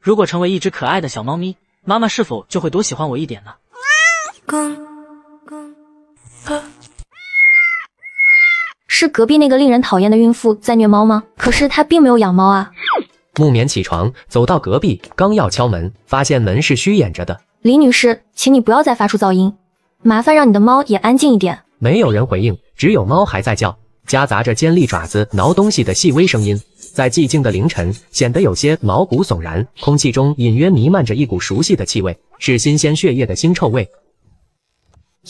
如果成为一只可爱的小猫咪，妈妈是否就会多喜欢我一点呢？是隔壁那个令人讨厌的孕妇在虐猫吗？可是她并没有养猫啊。木棉起床，走到隔壁，刚要敲门，发现门是虚掩着的。李女士，请你不要再发出噪音，麻烦让你的猫也安静一点。没有人回应，只有猫还在叫，夹杂着尖利爪子挠东西的细微声音。在寂静的凌晨，显得有些毛骨悚然。空气中隐约弥漫着一股熟悉的气味，是新鲜血液的腥臭味。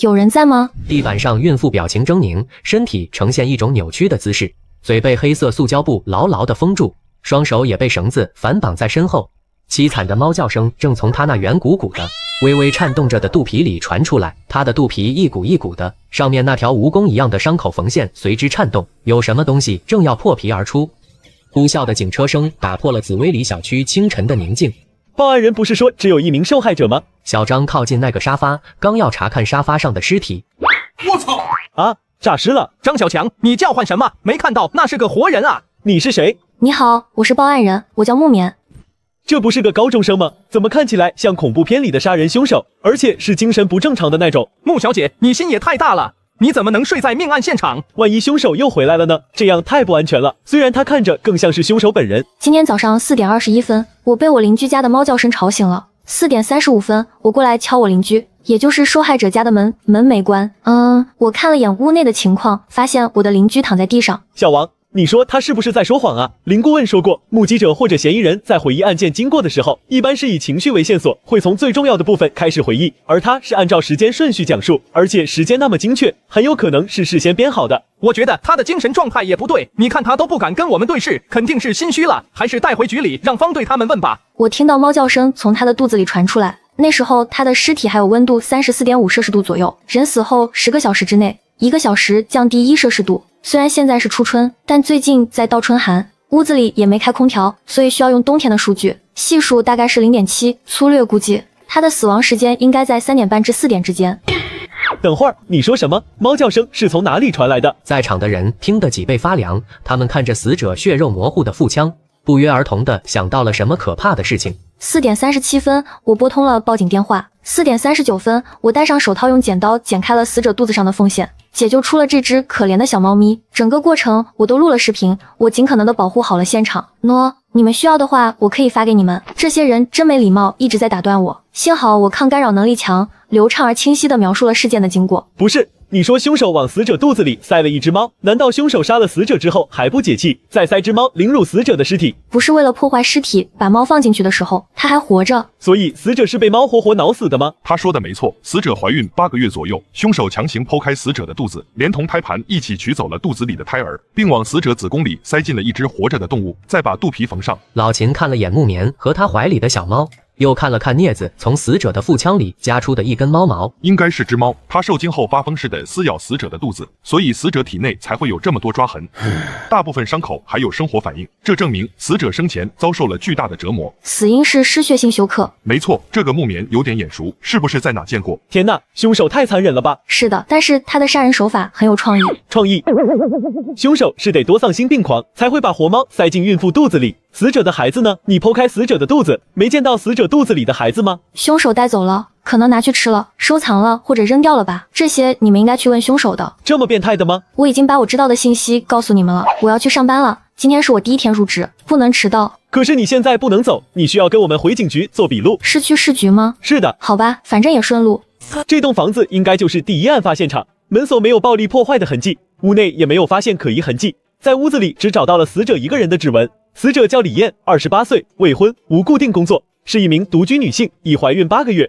有人在吗？地板上，孕妇表情狰狞，身体呈现一种扭曲的姿势，嘴被黑色塑胶布牢牢地封住，双手也被绳子反绑在身后。凄惨的猫叫声正从她那圆鼓鼓的、微微颤动着的肚皮里传出来。她的肚皮一鼓一鼓的，上面那条蜈蚣一样的伤口缝线随之颤动，有什么东西正要破皮而出。呼啸的警车声打破了紫薇里小区清晨的宁静。报案人不是说只有一名受害者吗？小张靠近那个沙发，刚要查看沙发上的尸体。我操！啊，诈尸了！张小强，你叫唤什么？没看到那是个活人啊？你是谁？你好，我是报案人，我叫木棉。这不是个高中生吗？怎么看起来像恐怖片里的杀人凶手？而且是精神不正常的那种。穆小姐，你心也太大了。你怎么能睡在命案现场？万一凶手又回来了呢？这样太不安全了。虽然他看着更像是凶手本人。今天早上四点二十一分，我被我邻居家的猫叫声吵醒了。四点三十五分，我过来敲我邻居，也就是受害者家的门，门没关。嗯，我看了眼屋内的情况，发现我的邻居躺在地上。小王。你说他是不是在说谎啊？林顾问说过，目击者或者嫌疑人在回忆案件经过的时候，一般是以情绪为线索，会从最重要的部分开始回忆。而他是按照时间顺序讲述，而且时间那么精确，很有可能是事先编好的。我觉得他的精神状态也不对，你看他都不敢跟我们对视，肯定是心虚了。还是带回局里让方队他们问吧。我听到猫叫声从他的肚子里传出来，那时候他的尸体还有温度三十四点五摄氏度左右，人死后十个小时之内，一个小时降低一摄氏度。虽然现在是初春，但最近在倒春寒，屋子里也没开空调，所以需要用冬天的数据，系数大概是零点七，粗略估计，它的死亡时间应该在三点半至四点之间。等会儿，你说什么？猫叫声是从哪里传来的？在场的人听得脊背发凉，他们看着死者血肉模糊的腹腔，不约而同的想到了什么可怕的事情。四点三十七分，我拨通了报警电话。四点三十九分，我戴上手套，用剪刀剪开了死者肚子上的缝线。解救出了这只可怜的小猫咪，整个过程我都录了视频，我尽可能的保护好了现场。喏，你们需要的话，我可以发给你们。这些人真没礼貌，一直在打断我，幸好我抗干扰能力强。流畅而清晰地描述了事件的经过。不是，你说凶手往死者肚子里塞了一只猫？难道凶手杀了死者之后还不解气，再塞只猫凌辱死者的尸体？不是为了破坏尸体，把猫放进去的时候它还活着。所以死者是被猫活活挠死的吗？他说的没错，死者怀孕八个月左右，凶手强行剖开死者的肚子，连同胎盘一起取走了肚子里的胎儿，并往死者子宫里塞进了一只活着的动物，再把肚皮缝上。老秦看了眼木棉和他怀里的小猫。又看了看镊子，从死者的腹腔里夹出的一根猫毛，应该是只猫。它受惊后发疯似的撕咬死者的肚子，所以死者体内才会有这么多抓痕。大部分伤口还有生活反应，这证明死者生前遭受了巨大的折磨。死因是失血性休克。没错，这个木棉有点眼熟，是不是在哪见过？天呐，凶手太残忍了吧！是的，但是他的杀人手法很有创意。创意？凶手是得多丧心病狂才会把活猫塞进孕妇肚子里？死者的孩子呢？你剖开死者的肚子，没见到死者肚子里的孩子吗？凶手带走了，可能拿去吃了、收藏了或者扔掉了吧？这些你们应该去问凶手的。这么变态的吗？我已经把我知道的信息告诉你们了。我要去上班了，今天是我第一天入职，不能迟到。可是你现在不能走，你需要跟我们回警局做笔录。是去市局吗？是的。好吧，反正也顺路。这栋房子应该就是第一案发现场，门锁没有暴力破坏的痕迹，屋内也没有发现可疑痕迹。在屋子里只找到了死者一个人的指纹。死者叫李艳，二十八岁，未婚，无固定工作，是一名独居女性，已怀孕八个月。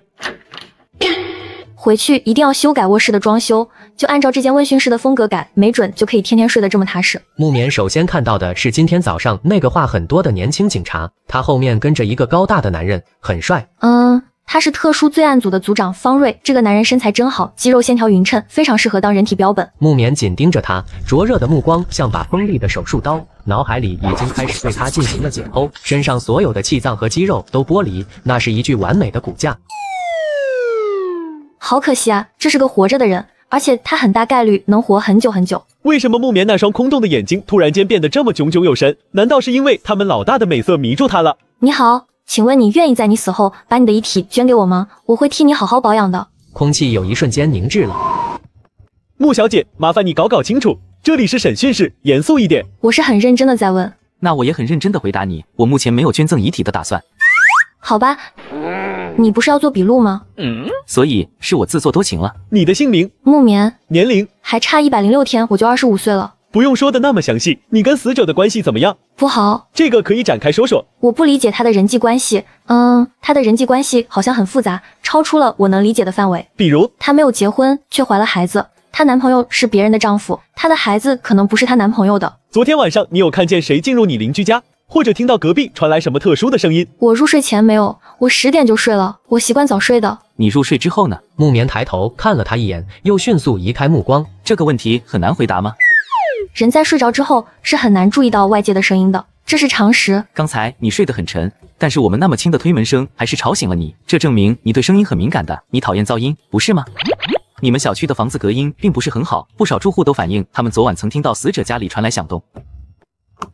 回去一定要修改卧室的装修，就按照这间问讯室的风格改，没准就可以天天睡得这么踏实。木棉首先看到的是今天早上那个话很多的年轻警察，他后面跟着一个高大的男人，很帅。嗯。他是特殊罪案组的组长方瑞。这个男人身材真好，肌肉线条匀称，非常适合当人体标本。木棉紧盯着他，灼热的目光像把锋利的手术刀，脑海里已经开始对他进行了解剖，身上所有的气脏和肌肉都剥离，那是一具完美的骨架。好可惜啊，这是个活着的人，而且他很大概率能活很久很久。为什么木棉那双空洞的眼睛突然间变得这么炯炯有神？难道是因为他们老大的美色迷住他了？你好。请问你愿意在你死后把你的遗体捐给我吗？我会替你好好保养的。空气有一瞬间凝滞了。穆小姐，麻烦你搞搞清楚，这里是审讯室，严肃一点。我是很认真的在问，那我也很认真的回答你，我目前没有捐赠遗体的打算。好吧，你不是要做笔录吗？嗯，所以是我自作多情了。你的姓名，木棉。年龄还差一百零六天，我就二十五岁了。不用说的那么详细，你跟死者的关系怎么样？不好，这个可以展开说说。我不理解他的人际关系，嗯，他的人际关系好像很复杂，超出了我能理解的范围。比如，他没有结婚却怀了孩子，她男朋友是别人的丈夫，她的孩子可能不是她男朋友的。昨天晚上你有看见谁进入你邻居家，或者听到隔壁传来什么特殊的声音？我入睡前没有，我十点就睡了，我习惯早睡的。你入睡之后呢？木棉抬头看了他一眼，又迅速移开目光。这个问题很难回答吗？人在睡着之后是很难注意到外界的声音的，这是常识。刚才你睡得很沉，但是我们那么轻的推门声还是吵醒了你，这证明你对声音很敏感的。你讨厌噪音，不是吗？你们小区的房子隔音并不是很好，不少住户都反映他们昨晚曾听到死者家里传来响动。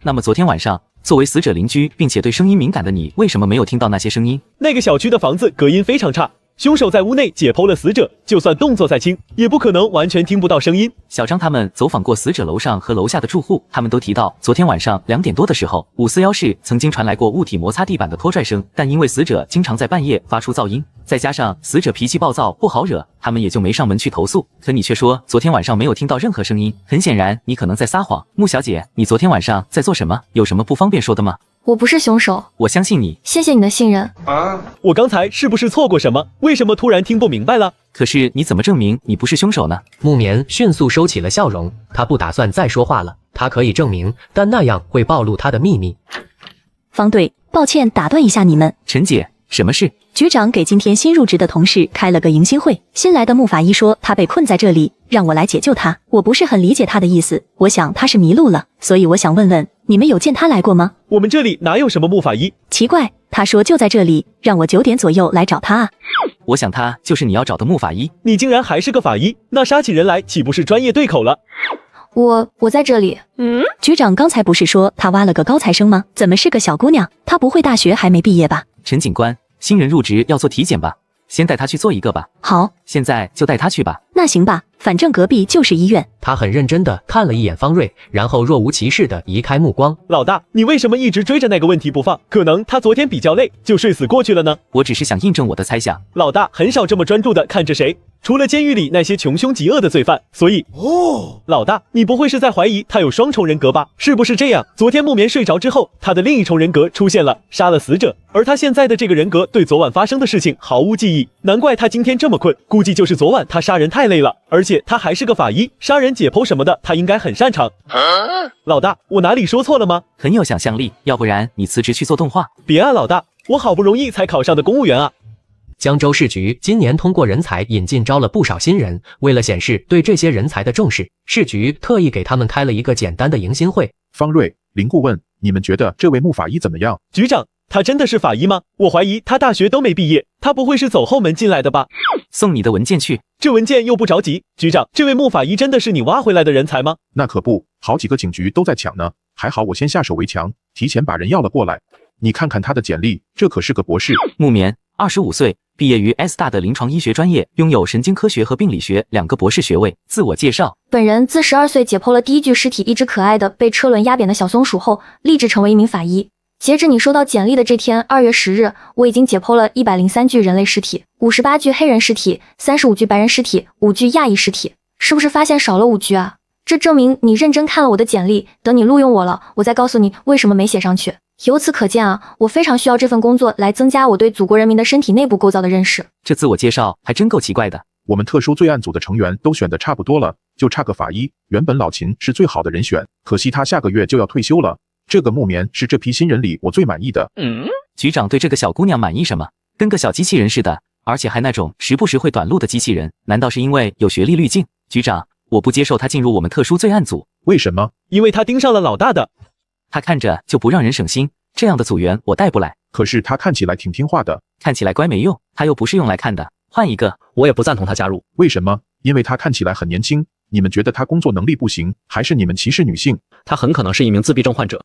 那么昨天晚上，作为死者邻居，并且对声音敏感的你，为什么没有听到那些声音？那个小区的房子隔音非常差。凶手在屋内解剖了死者，就算动作再轻，也不可能完全听不到声音。小张他们走访过死者楼上和楼下的住户，他们都提到昨天晚上两点多的时候，五四幺室曾经传来过物体摩擦地板的拖拽声，但因为死者经常在半夜发出噪音，再加上死者脾气暴躁不好惹，他们也就没上门去投诉。可你却说昨天晚上没有听到任何声音，很显然你可能在撒谎。穆小姐，你昨天晚上在做什么？有什么不方便说的吗？我不是凶手，我相信你，谢谢你的信任。啊，我刚才是不是错过什么？为什么突然听不明白了？可是你怎么证明你不是凶手呢？木棉迅速收起了笑容，他不打算再说话了。他可以证明，但那样会暴露他的秘密。方队，抱歉，打断一下你们，陈姐。什么事？局长给今天新入职的同事开了个迎新会。新来的木法医说他被困在这里，让我来解救他。我不是很理解他的意思，我想他是迷路了，所以我想问问你们有见他来过吗？我们这里哪有什么木法医？奇怪，他说就在这里，让我九点左右来找他啊。我想他就是你要找的木法医。你竟然还是个法医，那杀起人来岂不是专业对口了？我我在这里。嗯，局长刚才不是说他挖了个高材生吗？怎么是个小姑娘？她不会大学还没毕业吧？陈警官，新人入职要做体检吧，先带他去做一个吧。好，现在就带他去吧。那行吧，反正隔壁就是医院。他很认真地看了一眼方瑞，然后若无其事地移开目光。老大，你为什么一直追着那个问题不放？可能他昨天比较累，就睡死过去了呢。我只是想印证我的猜想。老大很少这么专注地看着谁。除了监狱里那些穷凶极恶的罪犯，所以哦，老大，你不会是在怀疑他有双重人格吧？是不是这样？昨天木棉睡着之后，他的另一重人格出现了，杀了死者，而他现在的这个人格对昨晚发生的事情毫无记忆，难怪他今天这么困，估计就是昨晚他杀人太累了。而且他还是个法医，杀人解剖什么的，他应该很擅长。老大，我哪里说错了吗？很有想象力，要不然你辞职去做动画？别啊，老大，我好不容易才考上的公务员啊。江州市局今年通过人才引进招了不少新人，为了显示对这些人才的重视，市局特意给他们开了一个简单的迎新会。方瑞，林顾问，你们觉得这位木法医怎么样？局长，他真的是法医吗？我怀疑他大学都没毕业，他不会是走后门进来的吧？送你的文件去，这文件又不着急。局长，这位木法医真的是你挖回来的人才吗？那可不好，几个警局都在抢呢，还好我先下手为强，提前把人要了过来。你看看他的简历，这可是个博士，木棉，二十五岁。毕业于 S 大的临床医学专业，拥有神经科学和病理学两个博士学位。自我介绍：本人自十二岁解剖了第一具尸体——一只可爱的被车轮压扁的小松鼠后，立志成为一名法医。截止你收到简历的这天，二月十日，我已经解剖了一百零三具人类尸体，五十八具黑人尸体，三十五具白人尸体，五具亚裔尸体。是不是发现少了五具啊？这证明你认真看了我的简历。等你录用我了，我再告诉你为什么没写上去。由此可见啊，我非常需要这份工作来增加我对祖国人民的身体内部构造的认识。这自我介绍还真够奇怪的。我们特殊罪案组的成员都选的差不多了，就差个法医。原本老秦是最好的人选，可惜他下个月就要退休了。这个木棉是这批新人里我最满意的。嗯，局长对这个小姑娘满意什么？跟个小机器人似的，而且还那种时不时会短路的机器人。难道是因为有学历滤镜？局长，我不接受她进入我们特殊罪案组。为什么？因为她盯上了老大的。他看着就不让人省心，这样的组员我带不来。可是他看起来挺听话的，看起来乖没用，他又不是用来看的。换一个，我也不赞同他加入。为什么？因为他看起来很年轻。你们觉得他工作能力不行，还是你们歧视女性？他很可能是一名自闭症患者，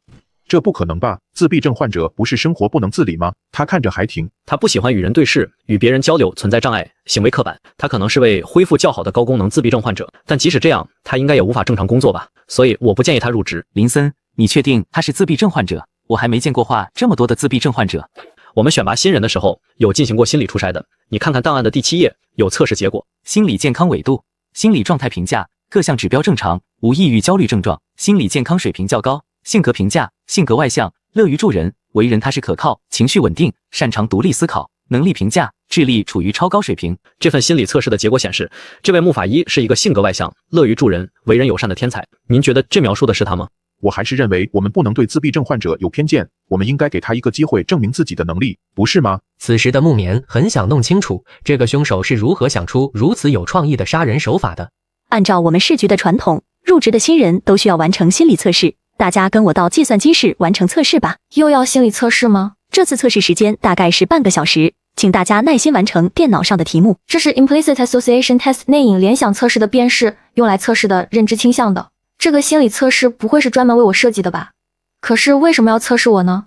这不可能吧？自闭症患者不是生活不能自理吗？他看着还挺……他不喜欢与人对视，与别人交流存在障碍，行为刻板。他可能是位恢复较好的高功能自闭症患者，但即使这样，他应该也无法正常工作吧？所以我不建议他入职，林森。你确定他是自闭症患者？我还没见过画这么多的自闭症患者。我们选拔新人的时候有进行过心理初筛的，你看看档案的第七页有测试结果，心理健康维度、心理状态评价，各项指标正常，无抑郁、焦虑症状，心理健康水平较高。性格评价：性格外向，乐于助人，为人踏实可靠，情绪稳定，擅长独立思考。能力评价：智力处于超高水平。这份心理测试的结果显示，这位木法医是一个性格外向、乐于助人、为人友善的天才。您觉得这描述的是他吗？我还是认为我们不能对自闭症患者有偏见，我们应该给他一个机会证明自己的能力，不是吗？此时的木棉很想弄清楚这个凶手是如何想出如此有创意的杀人手法的。按照我们市局的传统，入职的新人都需要完成心理测试，大家跟我到计算机室完成测试吧。又要心理测试吗？这次测试时间大概是半个小时，请大家耐心完成电脑上的题目。这是 Implicit Association Test 内隐联想测试的便是用来测试的认知倾向的。这个心理测试不会是专门为我设计的吧？可是为什么要测试我呢？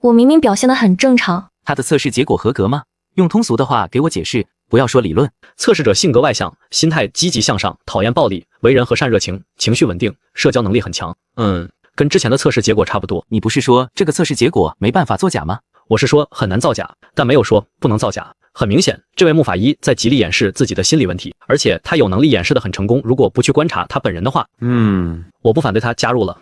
我明明表现得很正常。他的测试结果合格吗？用通俗的话给我解释，不要说理论。测试者性格外向，心态积极向上，讨厌暴力，为人和善热情，情绪稳定，社交能力很强。嗯，跟之前的测试结果差不多。你不是说这个测试结果没办法作假吗？我是说很难造假，但没有说不能造假。很明显，这位木法医在极力掩饰自己的心理问题，而且他有能力掩饰的很成功。如果不去观察他本人的话，嗯，我不反对他加入了。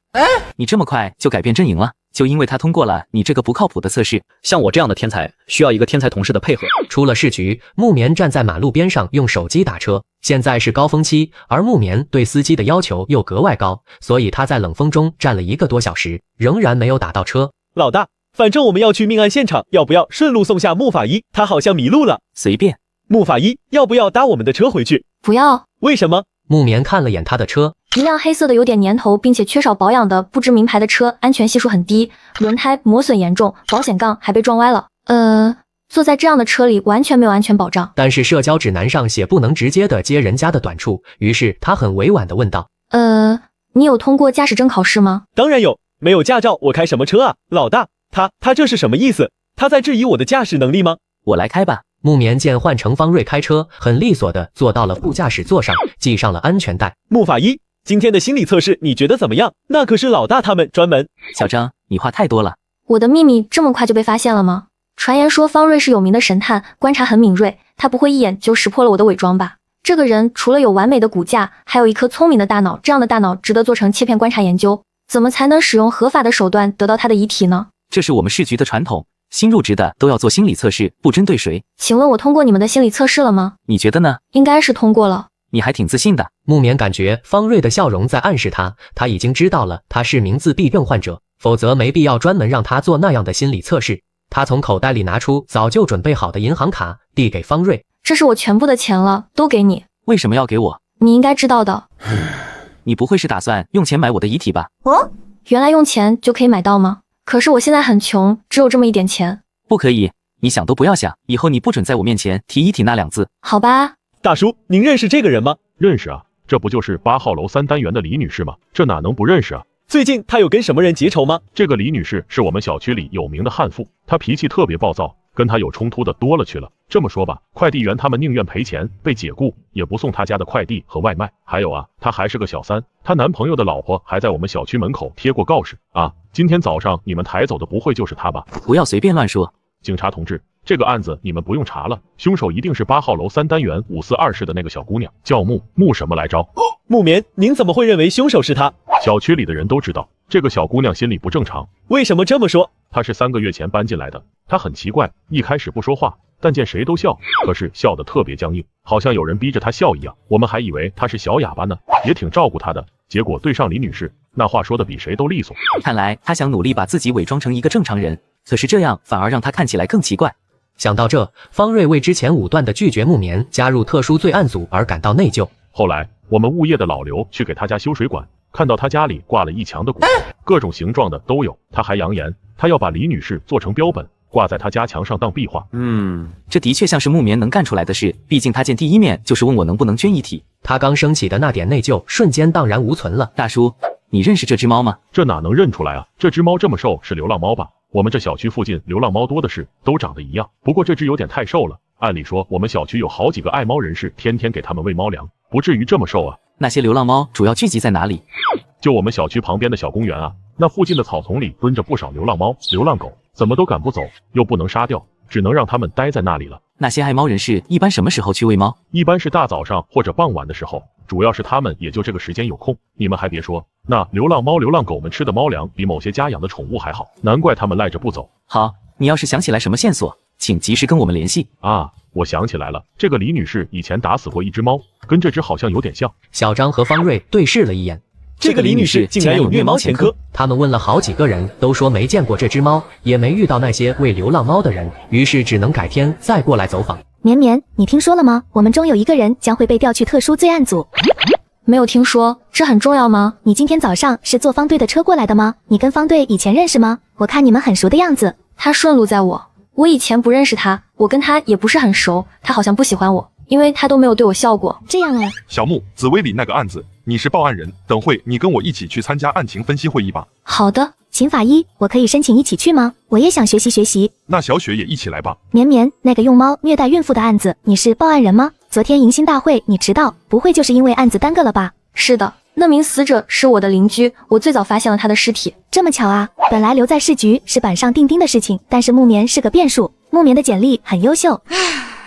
你这么快就改变阵营了？就因为他通过了你这个不靠谱的测试。像我这样的天才，需要一个天才同事的配合。出了市局，木棉站在马路边上用手机打车。现在是高峰期，而木棉对司机的要求又格外高，所以他在冷风中站了一个多小时，仍然没有打到车。老大。反正我们要去命案现场，要不要顺路送下木法医？他好像迷路了。随便。木法医，要不要搭我们的车回去？不要。为什么？木棉看了眼他的车，一辆黑色的、有点年头并且缺少保养的不知名牌的车，安全系数很低，轮胎磨损严重，保险杠还被撞歪了。呃，坐在这样的车里完全没有安全保障。但是社交指南上写不能直接的揭人家的短处，于是他很委婉的问道：呃，你有通过驾驶证考试吗？当然有。没有驾照我开什么车啊，老大？他他这是什么意思？他在质疑我的驾驶能力吗？我来开吧。木棉见换成方瑞开车，很利索的坐到了副驾驶座上，系上了安全带。木法医，今天的心理测试你觉得怎么样？那可是老大他们专门。小张，你话太多了。我的秘密这么快就被发现了吗？传言说方瑞是有名的神探，观察很敏锐，他不会一眼就识破了我的伪装吧？这个人除了有完美的骨架，还有一颗聪明的大脑，这样的大脑值得做成切片观察研究。怎么才能使用合法的手段得到他的遗体呢？这是我们市局的传统，新入职的都要做心理测试，不针对谁。请问，我通过你们的心理测试了吗？你觉得呢？应该是通过了。你还挺自信的。木棉感觉方瑞的笑容在暗示他，他已经知道了他是名自闭症患者，否则没必要专门让他做那样的心理测试。他从口袋里拿出早就准备好的银行卡，递给方瑞：“这是我全部的钱了，都给你。为什么要给我？你应该知道的。你不会是打算用钱买我的遗体吧？哦，原来用钱就可以买到吗？”可是我现在很穷，只有这么一点钱，不可以！你想都不要想，以后你不准在我面前提一提那两字，好吧？大叔，您认识这个人吗？认识啊，这不就是八号楼三单元的李女士吗？这哪能不认识啊？最近她有跟什么人结仇吗？这个李女士是我们小区里有名的悍妇，她脾气特别暴躁。跟他有冲突的多了去了。这么说吧，快递员他们宁愿赔钱被解雇，也不送他家的快递和外卖。还有啊，他还是个小三，他男朋友的老婆还在我们小区门口贴过告示啊。今天早上你们抬走的不会就是她吧？不要随便乱说，警察同志，这个案子你们不用查了，凶手一定是八号楼三单元五四二室的那个小姑娘，叫木木什么来着？木棉？您怎么会认为凶手是她？小区里的人都知道这个小姑娘心理不正常。为什么这么说？她是三个月前搬进来的，她很奇怪，一开始不说话，但见谁都笑，可是笑得特别僵硬，好像有人逼着她笑一样。我们还以为她是小哑巴呢，也挺照顾她的。结果对上李女士，那话说的比谁都利索。看来她想努力把自己伪装成一个正常人，可是这样反而让她看起来更奇怪。想到这，方瑞为之前武断的拒绝木棉加入特殊罪案组而感到内疚。后来，我们物业的老刘去给她家修水管。看到他家里挂了一墙的古董，各种形状的都有。他还扬言，他要把李女士做成标本，挂在他家墙上当壁画。嗯，这的确像是木棉能干出来的事。毕竟他见第一面就是问我能不能捐遗体，他刚升起的那点内疚瞬间荡然无存了。大叔，你认识这只猫吗？这哪能认出来啊？这只猫这么瘦，是流浪猫吧？我们这小区附近流浪猫多的是，都长得一样。不过这只有点太瘦了。按理说我们小区有好几个爱猫人士，天天给它们喂猫粮，不至于这么瘦啊。那些流浪猫主要聚集在哪里？就我们小区旁边的小公园啊。那附近的草丛里蹲着不少流浪猫、流浪狗，怎么都赶不走，又不能杀掉，只能让它们待在那里了。那些爱猫人士一般什么时候去喂猫？一般是大早上或者傍晚的时候，主要是他们也就这个时间有空。你们还别说，那流浪猫、流浪狗们吃的猫粮比某些家养的宠物还好，难怪他们赖着不走。好，你要是想起来什么线索？请及时跟我们联系啊！我想起来了，这个李女士以前打死过一只猫，跟这只好像有点像。小张和方瑞对视了一眼，这个李女士竟然有虐猫前科。他们问了好几个人，都说没见过这只猫，也没遇到那些喂流浪猫的人，于是只能改天再过来走访。绵绵，你听说了吗？我们中有一个人将会被调去特殊罪案组。没有听说，这很重要吗？你今天早上是坐方队的车过来的吗？你跟方队以前认识吗？我看你们很熟的样子。他顺路载我。我以前不认识他，我跟他也不是很熟，他好像不喜欢我，因为他都没有对我笑过。这样啊，小木，紫薇里那个案子，你是报案人，等会你跟我一起去参加案情分析会议吧。好的，秦法医，我可以申请一起去吗？我也想学习学习。那小雪也一起来吧。绵绵，那个用猫虐待孕妇的案子，你是报案人吗？昨天迎新大会你迟到，不会就是因为案子耽搁了吧？是的。那名死者是我的邻居，我最早发现了他的尸体。这么巧啊！本来留在市局是板上钉钉的事情，但是木棉是个变数。木棉的简历很优秀。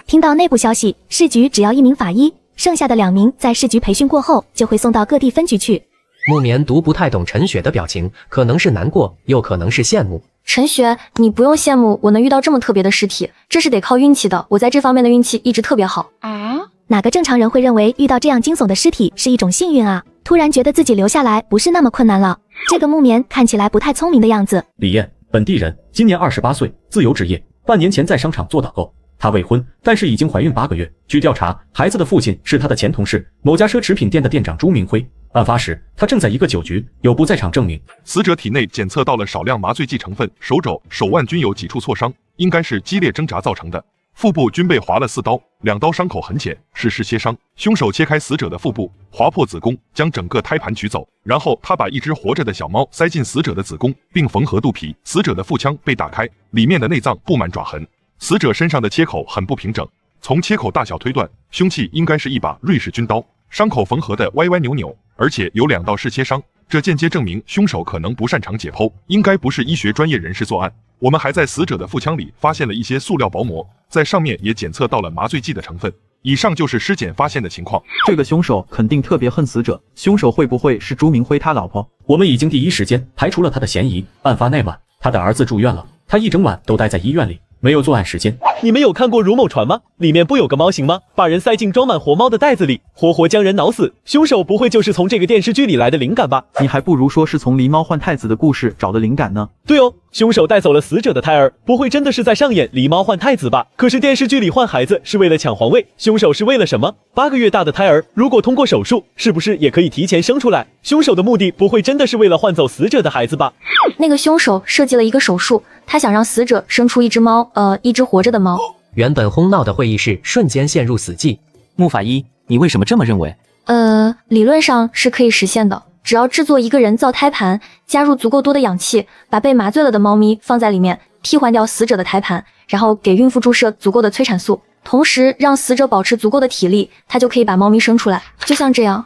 听到内部消息，市局只要一名法医，剩下的两名在市局培训过后就会送到各地分局去。木棉读不太懂陈雪的表情，可能是难过，又可能是羡慕。陈雪，你不用羡慕，我能遇到这么特别的尸体，这是得靠运气的。我在这方面的运气一直特别好。啊？哪个正常人会认为遇到这样惊悚的尸体是一种幸运啊？突然觉得自己留下来不是那么困难了。这个木棉看起来不太聪明的样子。李艳，本地人，今年二十八岁，自由职业，半年前在商场做导购。她未婚，但是已经怀孕八个月。据调查，孩子的父亲是她的前同事，某家奢侈品店的店长朱明辉。案发时，他正在一个酒局，有不在场证明。死者体内检测到了少量麻醉剂成分，手肘、手腕均有几处挫伤，应该是激烈挣扎造成的。腹部均被划了四刀，两刀伤口很浅，是试切伤。凶手切开死者的腹部，划破子宫，将整个胎盘取走，然后他把一只活着的小猫塞进死者的子宫，并缝合肚皮。死者的腹腔被打开，里面的内脏布满爪痕。死者身上的切口很不平整，从切口大小推断，凶器应该是一把瑞士军刀，伤口缝合的歪歪扭扭，而且有两道试切伤，这间接证明凶手可能不擅长解剖，应该不是医学专业人士作案。我们还在死者的腹腔里发现了一些塑料薄膜，在上面也检测到了麻醉剂的成分。以上就是尸检发现的情况。这个凶手肯定特别恨死者，凶手会不会是朱明辉他老婆？我们已经第一时间排除了他的嫌疑。案发那晚，他的儿子住院了，他一整晚都待在医院里。没有作案时间。你们有看过《如某传》吗？里面不有个猫行吗？把人塞进装满活猫的袋子里，活活将人挠死。凶手不会就是从这个电视剧里来的灵感吧？你还不如说是从狸猫换太子的故事找的灵感呢。对哦，凶手带走了死者的胎儿，不会真的是在上演狸猫换太子吧？可是电视剧里换孩子是为了抢皇位，凶手是为了什么？八个月大的胎儿，如果通过手术，是不是也可以提前生出来？凶手的目的不会真的是为了换走死者的孩子吧？那个凶手设计了一个手术。他想让死者生出一只猫，呃，一只活着的猫。原本哄闹的会议室瞬间陷入死寂。木法医，你为什么这么认为？呃，理论上是可以实现的，只要制作一个人造胎盘，加入足够多的氧气，把被麻醉了的猫咪放在里面，替换掉死者的胎盘，然后给孕妇注射足够的催产素，同时让死者保持足够的体力，他就可以把猫咪生出来，就像这样。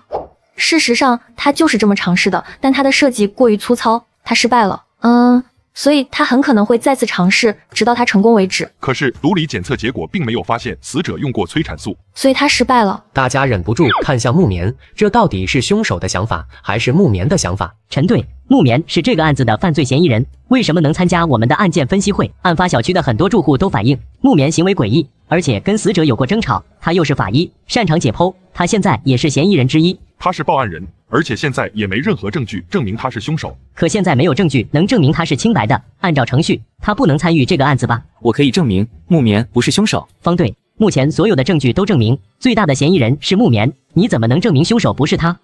事实上，他就是这么尝试的，但他的设计过于粗糙，他失败了。嗯。所以他很可能会再次尝试，直到他成功为止。可是毒理检测结果并没有发现死者用过催产素，所以他失败了。大家忍不住看向木棉，这到底是凶手的想法，还是木棉的想法？陈队，木棉是这个案子的犯罪嫌疑人，为什么能参加我们的案件分析会？案发小区的很多住户都反映木棉行为诡异，而且跟死者有过争吵。他又是法医，擅长解剖，他现在也是嫌疑人之一。他是报案人。而且现在也没任何证据证明他是凶手。可现在没有证据能证明他是清白的。按照程序，他不能参与这个案子吧？我可以证明木棉不是凶手。方队，目前所有的证据都证明最大的嫌疑人是木棉，你怎么能证明凶手不是他？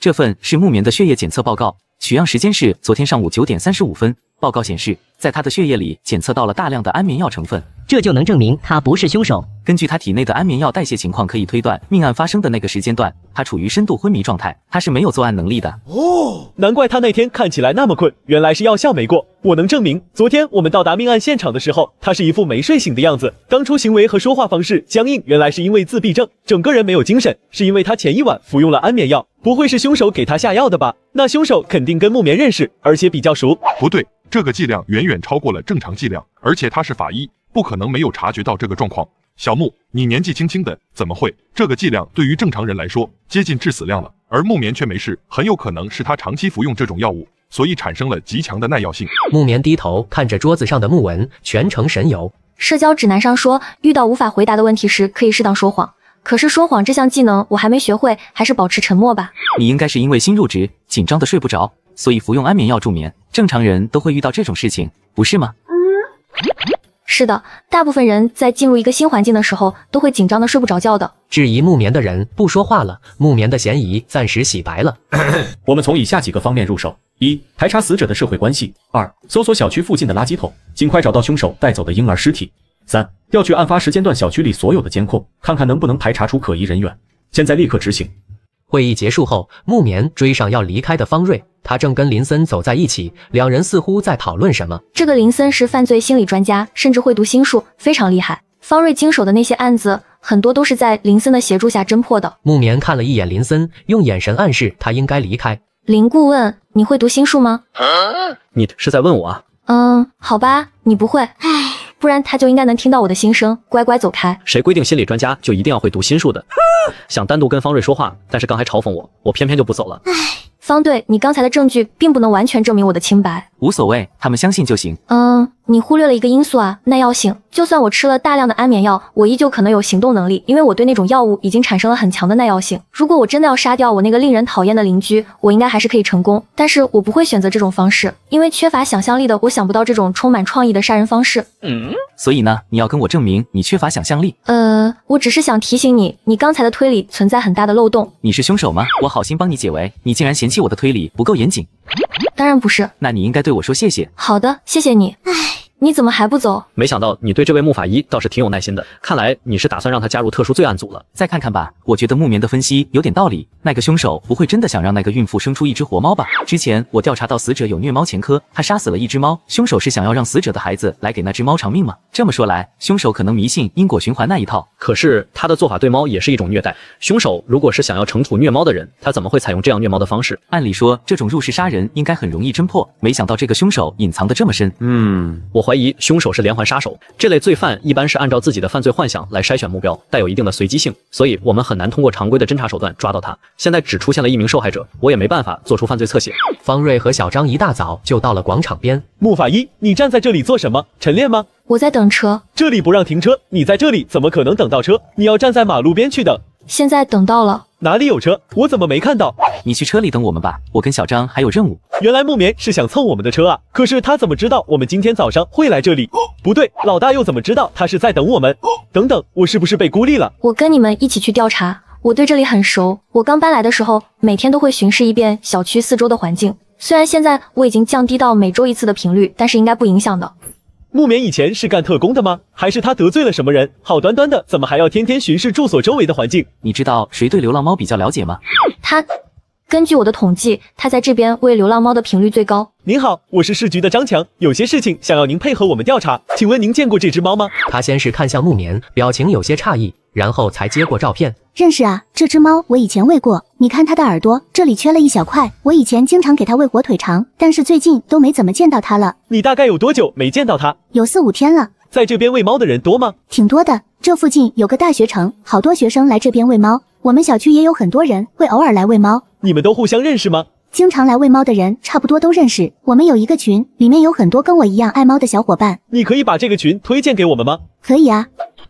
这份是木棉的血液检测报告，取样时间是昨天上午九点三十五分。报告显示，在他的血液里检测到了大量的安眠药成分，这就能证明他不是凶手。根据他体内的安眠药代谢情况，可以推断命案发生的那个时间段，他处于深度昏迷状态，他是没有作案能力的。哦，难怪他那天看起来那么困，原来是药效没过。我能证明，昨天我们到达命案现场的时候，他是一副没睡醒的样子，当初行为和说话方式僵硬，原来是因为自闭症，整个人没有精神，是因为他前一晚服用了安眠药，不会是凶手给他下药的吧？那凶手肯定跟木棉认识，而且比较熟。不对，这个剂量远远超过了正常剂量，而且他是法医，不可能没有察觉到这个状况。小木，你年纪轻轻的，怎么会？这个剂量对于正常人来说接近致死量了，而木棉却没事，很有可能是他长期服用这种药物。所以产生了极强的耐药性。木棉低头看着桌子上的木纹，全程神游。社交指南上说，遇到无法回答的问题时，可以适当说谎。可是说谎这项技能我还没学会，还是保持沉默吧。你应该是因为新入职，紧张的睡不着，所以服用安眠药助眠。正常人都会遇到这种事情，不是吗？嗯，是的，大部分人在进入一个新环境的时候，都会紧张的睡不着觉的。质疑木棉的人不说话了，木棉的嫌疑暂时洗白了。我们从以下几个方面入手。一排查死者的社会关系，二搜索小区附近的垃圾桶，尽快找到凶手带走的婴儿尸体。三调取案发时间段小区里所有的监控，看看能不能排查出可疑人员。现在立刻执行！会议结束后，木棉追上要离开的方瑞，他正跟林森走在一起，两人似乎在讨论什么。这个林森是犯罪心理专家，甚至会读心术，非常厉害。方瑞经手的那些案子，很多都是在林森的协助下侦破的。木棉看了一眼林森，用眼神暗示他应该离开。林顾问，你会读心术吗？你是在问我啊？嗯，好吧，你不会。唉，不然他就应该能听到我的心声，乖乖走开。谁规定心理专家就一定要会读心术的？想单独跟方瑞说话，但是刚还嘲讽我，我偏偏就不走了。唉，方队，你刚才的证据并不能完全证明我的清白。无所谓，他们相信就行。嗯，你忽略了一个因素啊，耐药性。就算我吃了大量的安眠药，我依旧可能有行动能力，因为我对那种药物已经产生了很强的耐药性。如果我真的要杀掉我那个令人讨厌的邻居，我应该还是可以成功。但是我不会选择这种方式，因为缺乏想象力的我想不到这种充满创意的杀人方式。嗯，所以呢，你要跟我证明你缺乏想象力？呃，我只是想提醒你，你刚才的推理存在很大的漏洞。你是凶手吗？我好心帮你解围，你竟然嫌弃我的推理不够严谨？当然不是，那你应该对我说谢谢。好的，谢谢你。哎。你怎么还不走？没想到你对这位木法医倒是挺有耐心的，看来你是打算让他加入特殊罪案组了。再看看吧，我觉得木棉的分析有点道理。那个凶手不会真的想让那个孕妇生出一只活猫吧？之前我调查到死者有虐猫前科，他杀死了一只猫，凶手是想要让死者的孩子来给那只猫偿命吗？这么说来，凶手可能迷信因果循环那一套。可是他的做法对猫也是一种虐待。凶手如果是想要惩处虐猫的人，他怎么会采用这样虐猫的方式？按理说这种入室杀人应该很容易侦破，没想到这个凶手隐藏得这么深。嗯，我。怀疑凶手是连环杀手，这类罪犯一般是按照自己的犯罪幻想来筛选目标，带有一定的随机性，所以我们很难通过常规的侦查手段抓到他。现在只出现了一名受害者，我也没办法做出犯罪侧写。方瑞和小张一大早就到了广场边。木法医，你站在这里做什么？晨练吗？我在等车，这里不让停车，你在这里怎么可能等到车？你要站在马路边去等。现在等到了，哪里有车？我怎么没看到？你去车里等我们吧，我跟小张还有任务。原来木棉是想蹭我们的车啊！可是他怎么知道我们今天早上会来这里？不对，老大又怎么知道他是在等我们？等等，我是不是被孤立了？我跟你们一起去调查，我对这里很熟。我刚搬来的时候，每天都会巡视一遍小区四周的环境。虽然现在我已经降低到每周一次的频率，但是应该不影响的。木棉以前是干特工的吗？还是他得罪了什么人？好端端的，怎么还要天天巡视住所周围的环境？你知道谁对流浪猫比较了解吗？他。根据我的统计，他在这边喂流浪猫的频率最高。您好，我是市局的张强，有些事情想要您配合我们调查。请问您见过这只猫吗？他先是看向木棉，表情有些诧异，然后才接过照片。认识啊，这只猫我以前喂过。你看它的耳朵这里缺了一小块，我以前经常给它喂火腿肠，但是最近都没怎么见到它了。你大概有多久没见到它？有四五天了。在这边喂猫的人多吗？挺多的，这附近有个大学城，好多学生来这边喂猫。我们小区也有很多人会偶尔来喂猫。你们都互相认识吗？经常来喂猫的人差不多都认识。我们有一个群，里面有很多跟我一样爱猫的小伙伴。你可以把这个群推荐给我们吗？可以啊，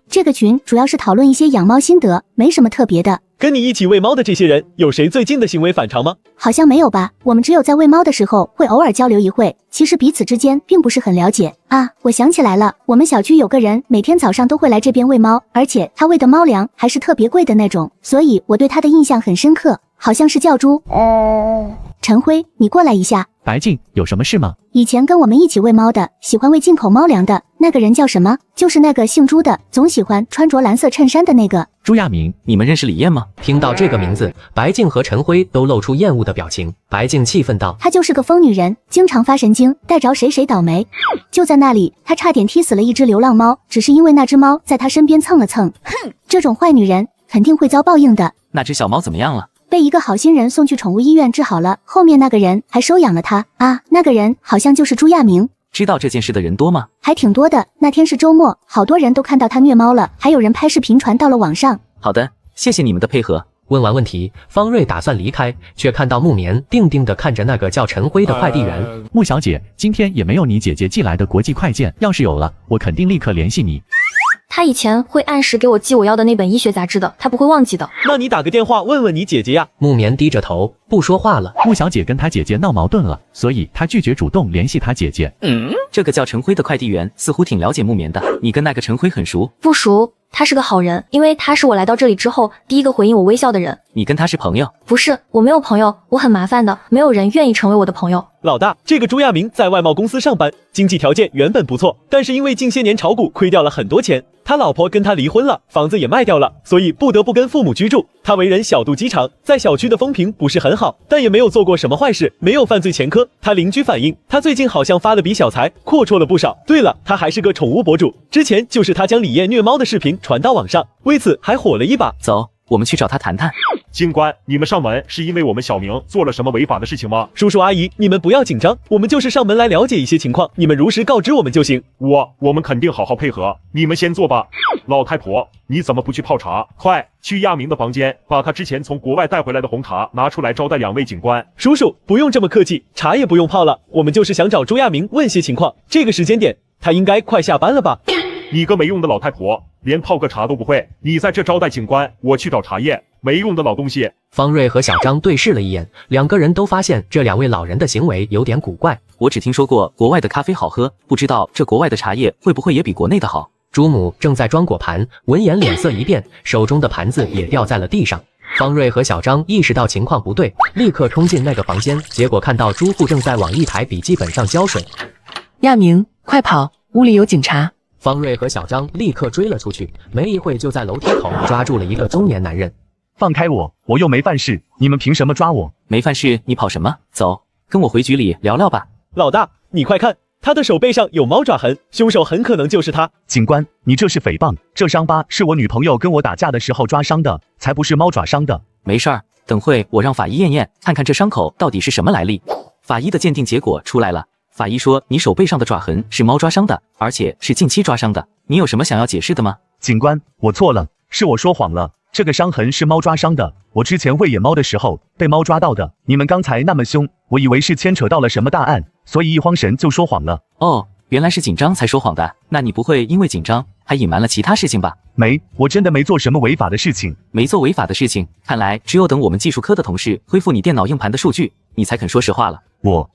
这个群主要是讨论一些养猫心得，没什么特别的。跟你一起喂猫的这些人，有谁最近的行为反常吗？好像没有吧。我们只有在喂猫的时候会偶尔交流一会，其实彼此之间并不是很了解。啊，我想起来了，我们小区有个人每天早上都会来这边喂猫，而且他喂的猫粮还是特别贵的那种，所以我对他的印象很深刻。好像是叫朱呃，陈辉，你过来一下。白静，有什么事吗？以前跟我们一起喂猫的，喜欢喂进口猫粮的那个人叫什么？就是那个姓朱的，总喜欢穿着蓝色衬衫的那个。朱亚明，你们认识李艳吗？听到这个名字，白静和陈辉都露出厌恶的表情。白静气愤道：“她就是个疯女人，经常发神经，带着谁谁倒霉。就在那里，她差点踢死了一只流浪猫，只是因为那只猫在她身边蹭了蹭。哼，这种坏女人肯定会遭报应的。那只小猫怎么样了？”被一个好心人送去宠物医院治好了，后面那个人还收养了他啊！那个人好像就是朱亚明。知道这件事的人多吗？还挺多的。那天是周末，好多人都看到他虐猫了，还有人拍视频传到了网上。好的，谢谢你们的配合。问完问题，方瑞打算离开，却看到木棉定定地看着那个叫陈辉的快递员。木小姐，今天也没有你姐姐寄来的国际快件，要是有了，我肯定立刻联系你。他以前会按时给我寄我要的那本医学杂志的，他不会忘记的。那你打个电话问问你姐姐呀。木棉低着头不说话了。穆小姐跟她姐姐闹矛盾了，所以她拒绝主动联系她姐姐。嗯，这个叫陈辉的快递员似乎挺了解木棉的。你跟那个陈辉很熟？不熟，他是个好人，因为他是我来到这里之后第一个回应我微笑的人。你跟他是朋友？不是，我没有朋友，我很麻烦的，没有人愿意成为我的朋友。老大，这个朱亚明在外贸公司上班，经济条件原本不错，但是因为近些年炒股亏掉了很多钱，他老婆跟他离婚了，房子也卖掉了，所以不得不跟父母居住。他为人小肚鸡肠，在小区的风评不是很好，但也没有做过什么坏事，没有犯罪前科。他邻居反映，他最近好像发了笔小财，阔绰了不少。对了，他还是个宠物博主，之前就是他将李艳虐猫的视频传到网上，为此还火了一把。走，我们去找他谈谈。警官，你们上门是因为我们小明做了什么违法的事情吗？叔叔阿姨，你们不要紧张，我们就是上门来了解一些情况，你们如实告知我们就行。我，我们肯定好好配合。你们先坐吧。老太婆，你怎么不去泡茶？快去亚明的房间，把他之前从国外带回来的红茶拿出来招待两位警官。叔叔，不用这么客气，茶也不用泡了。我们就是想找朱亚明问些情况。这个时间点，他应该快下班了吧？你个没用的老太婆，连泡个茶都不会，你在这招待警官，我去找茶叶。没用的老东西！方瑞和小张对视了一眼，两个人都发现这两位老人的行为有点古怪。我只听说过国外的咖啡好喝，不知道这国外的茶叶会不会也比国内的好。朱母正在装果盘，闻言脸色一变，手中的盘子也掉在了地上。方瑞和小张意识到情况不对，立刻冲进那个房间，结果看到朱户正在往一台笔记本上浇水。亚明，快跑！屋里有警察！方瑞和小张立刻追了出去，没一会就在楼梯口抓住了一个中年男人。放开我，我又没犯事，你们凭什么抓我？没犯事，你跑什么？走，跟我回局里聊聊吧。老大，你快看，他的手背上有猫爪痕，凶手很可能就是他。警官，你这是诽谤，这伤疤是我女朋友跟我打架的时候抓伤的，才不是猫爪伤的。没事儿，等会我让法医验验，看看这伤口到底是什么来历。法医的鉴定结果出来了，法医说你手背上的爪痕是猫抓伤的，而且是近期抓伤的。你有什么想要解释的吗？警官，我错了，是我说谎了。这个伤痕是猫抓伤的，我之前喂野猫的时候被猫抓到的。你们刚才那么凶，我以为是牵扯到了什么大案，所以一慌神就说谎了。哦，原来是紧张才说谎的。那你不会因为紧张还隐瞒了其他事情吧？没，我真的没做什么违法的事情。没做违法的事情，看来只有等我们技术科的同事恢复你电脑硬盘的数据，你才肯说实话了。我，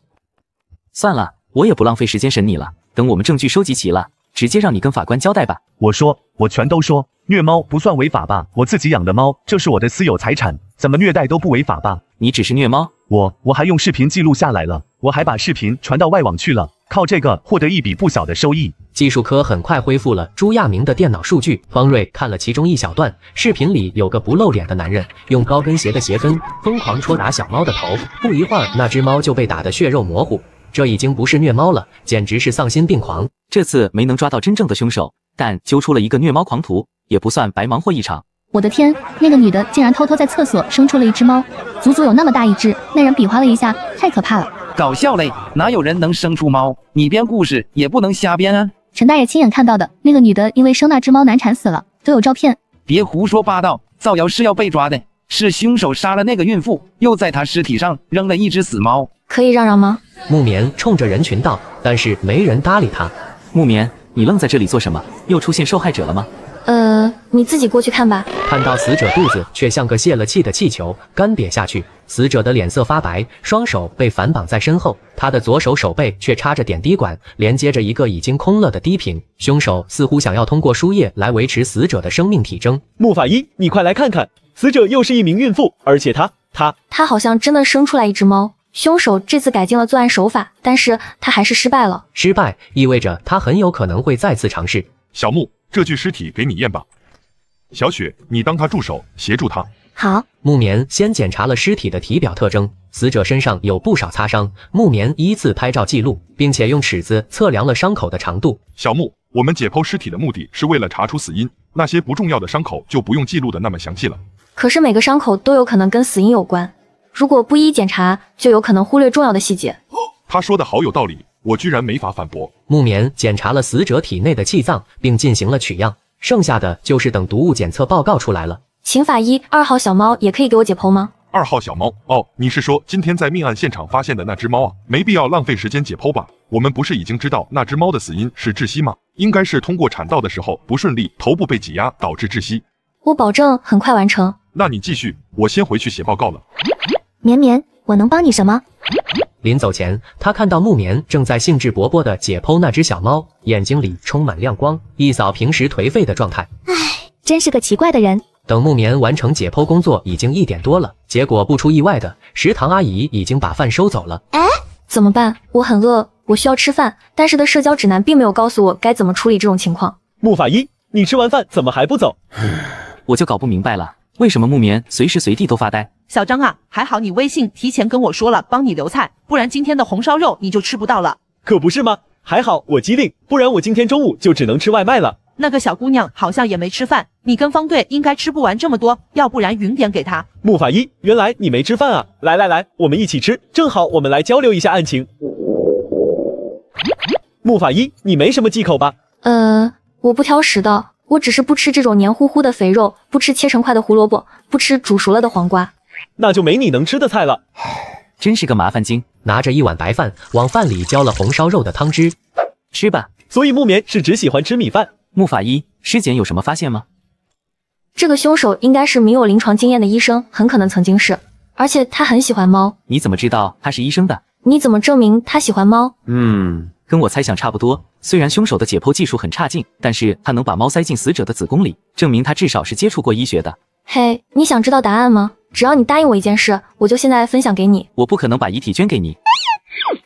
算了，我也不浪费时间审你了。等我们证据收集齐了，直接让你跟法官交代吧。我说，我全都说。虐猫不算违法吧？我自己养的猫，这是我的私有财产，怎么虐待都不违法吧？你只是虐猫，我我还用视频记录下来了，我还把视频传到外网去了，靠这个获得一笔不小的收益。技术科很快恢复了朱亚明的电脑数据，方瑞看了其中一小段，视频里有个不露脸的男人，用高跟鞋的鞋跟疯狂戳打小猫的头，不一会儿那只猫就被打得血肉模糊，这已经不是虐猫了，简直是丧心病狂。这次没能抓到真正的凶手，但揪出了一个虐猫狂徒。也不算白忙活一场。我的天，那个女的竟然偷偷在厕所生出了一只猫，足足有那么大一只。那人比划了一下，太可怕了。搞笑嘞，哪有人能生出猫？你编故事也不能瞎编啊！陈大爷亲眼看到的那个女的，因为生那只猫难产死了，都有照片。别胡说八道，造谣是要被抓的。是凶手杀了那个孕妇，又在她尸体上扔了一只死猫。可以让让吗？木棉冲着人群道，但是没人搭理他。木棉，你愣在这里做什么？又出现受害者了吗？呃，你自己过去看吧。看到死者肚子却像个泄了气的气球，干瘪下去。死者的脸色发白，双手被反绑在身后，他的左手手背却插着点滴管，连接着一个已经空了的滴瓶。凶手似乎想要通过输液来维持死者的生命体征。木法医，你快来看看，死者又是一名孕妇，而且她她她好像真的生出来一只猫。凶手这次改进了作案手法，但是他还是失败了。失败意味着他很有可能会再次尝试。小木。这具尸体给你验吧，小雪，你当他助手，协助他。好。木棉先检查了尸体的体表特征，死者身上有不少擦伤，木棉依次拍照记录，并且用尺子测量了伤口的长度。小木，我们解剖尸体的目的是为了查出死因，那些不重要的伤口就不用记录的那么详细了。可是每个伤口都有可能跟死因有关，如果不一一检查，就有可能忽略重要的细节。他说的好有道理。我居然没法反驳。木棉检查了死者体内的气脏，并进行了取样，剩下的就是等毒物检测报告出来了。请法医二号小猫也可以给我解剖吗？二号小猫，哦，你是说今天在命案现场发现的那只猫啊？没必要浪费时间解剖吧？我们不是已经知道那只猫的死因是窒息吗？应该是通过产道的时候不顺利，头部被挤压导致窒息。我保证很快完成。那你继续，我先回去写报告了。绵绵，我能帮你什么？临走前，他看到木棉正在兴致勃勃地解剖那只小猫，眼睛里充满亮光，一扫平时颓废的状态。唉，真是个奇怪的人。等木棉完成解剖工作，已经一点多了。结果不出意外的，食堂阿姨已经把饭收走了。哎，怎么办？我很饿，我需要吃饭。但是的社交指南并没有告诉我该怎么处理这种情况。木法医，你吃完饭怎么还不走？我就搞不明白了。为什么木棉随时随地都发呆？小张啊，还好你微信提前跟我说了，帮你留菜，不然今天的红烧肉你就吃不到了。可不是吗？还好我机灵，不然我今天中午就只能吃外卖了。那个小姑娘好像也没吃饭，你跟方队应该吃不完这么多，要不然匀点给她。木法医，原来你没吃饭啊？来来来，我们一起吃，正好我们来交流一下案情。木法医，你没什么忌口吧？呃，我不挑食的。我只是不吃这种黏糊糊的肥肉，不吃切成块的胡萝卜，不吃煮熟了的黄瓜，那就没你能吃的菜了。真是个麻烦精。拿着一碗白饭，往饭里浇了红烧肉的汤汁，吃吧。所以木棉是只喜欢吃米饭。木法医，尸检有什么发现吗？这个凶手应该是没有临床经验的医生，很可能曾经是，而且他很喜欢猫。你怎么知道他是医生的？你怎么证明他喜欢猫？嗯。跟我猜想差不多。虽然凶手的解剖技术很差劲，但是他能把猫塞进死者的子宫里，证明他至少是接触过医学的。嘿，你想知道答案吗？只要你答应我一件事，我就现在分享给你。我不可能把遗体捐给你。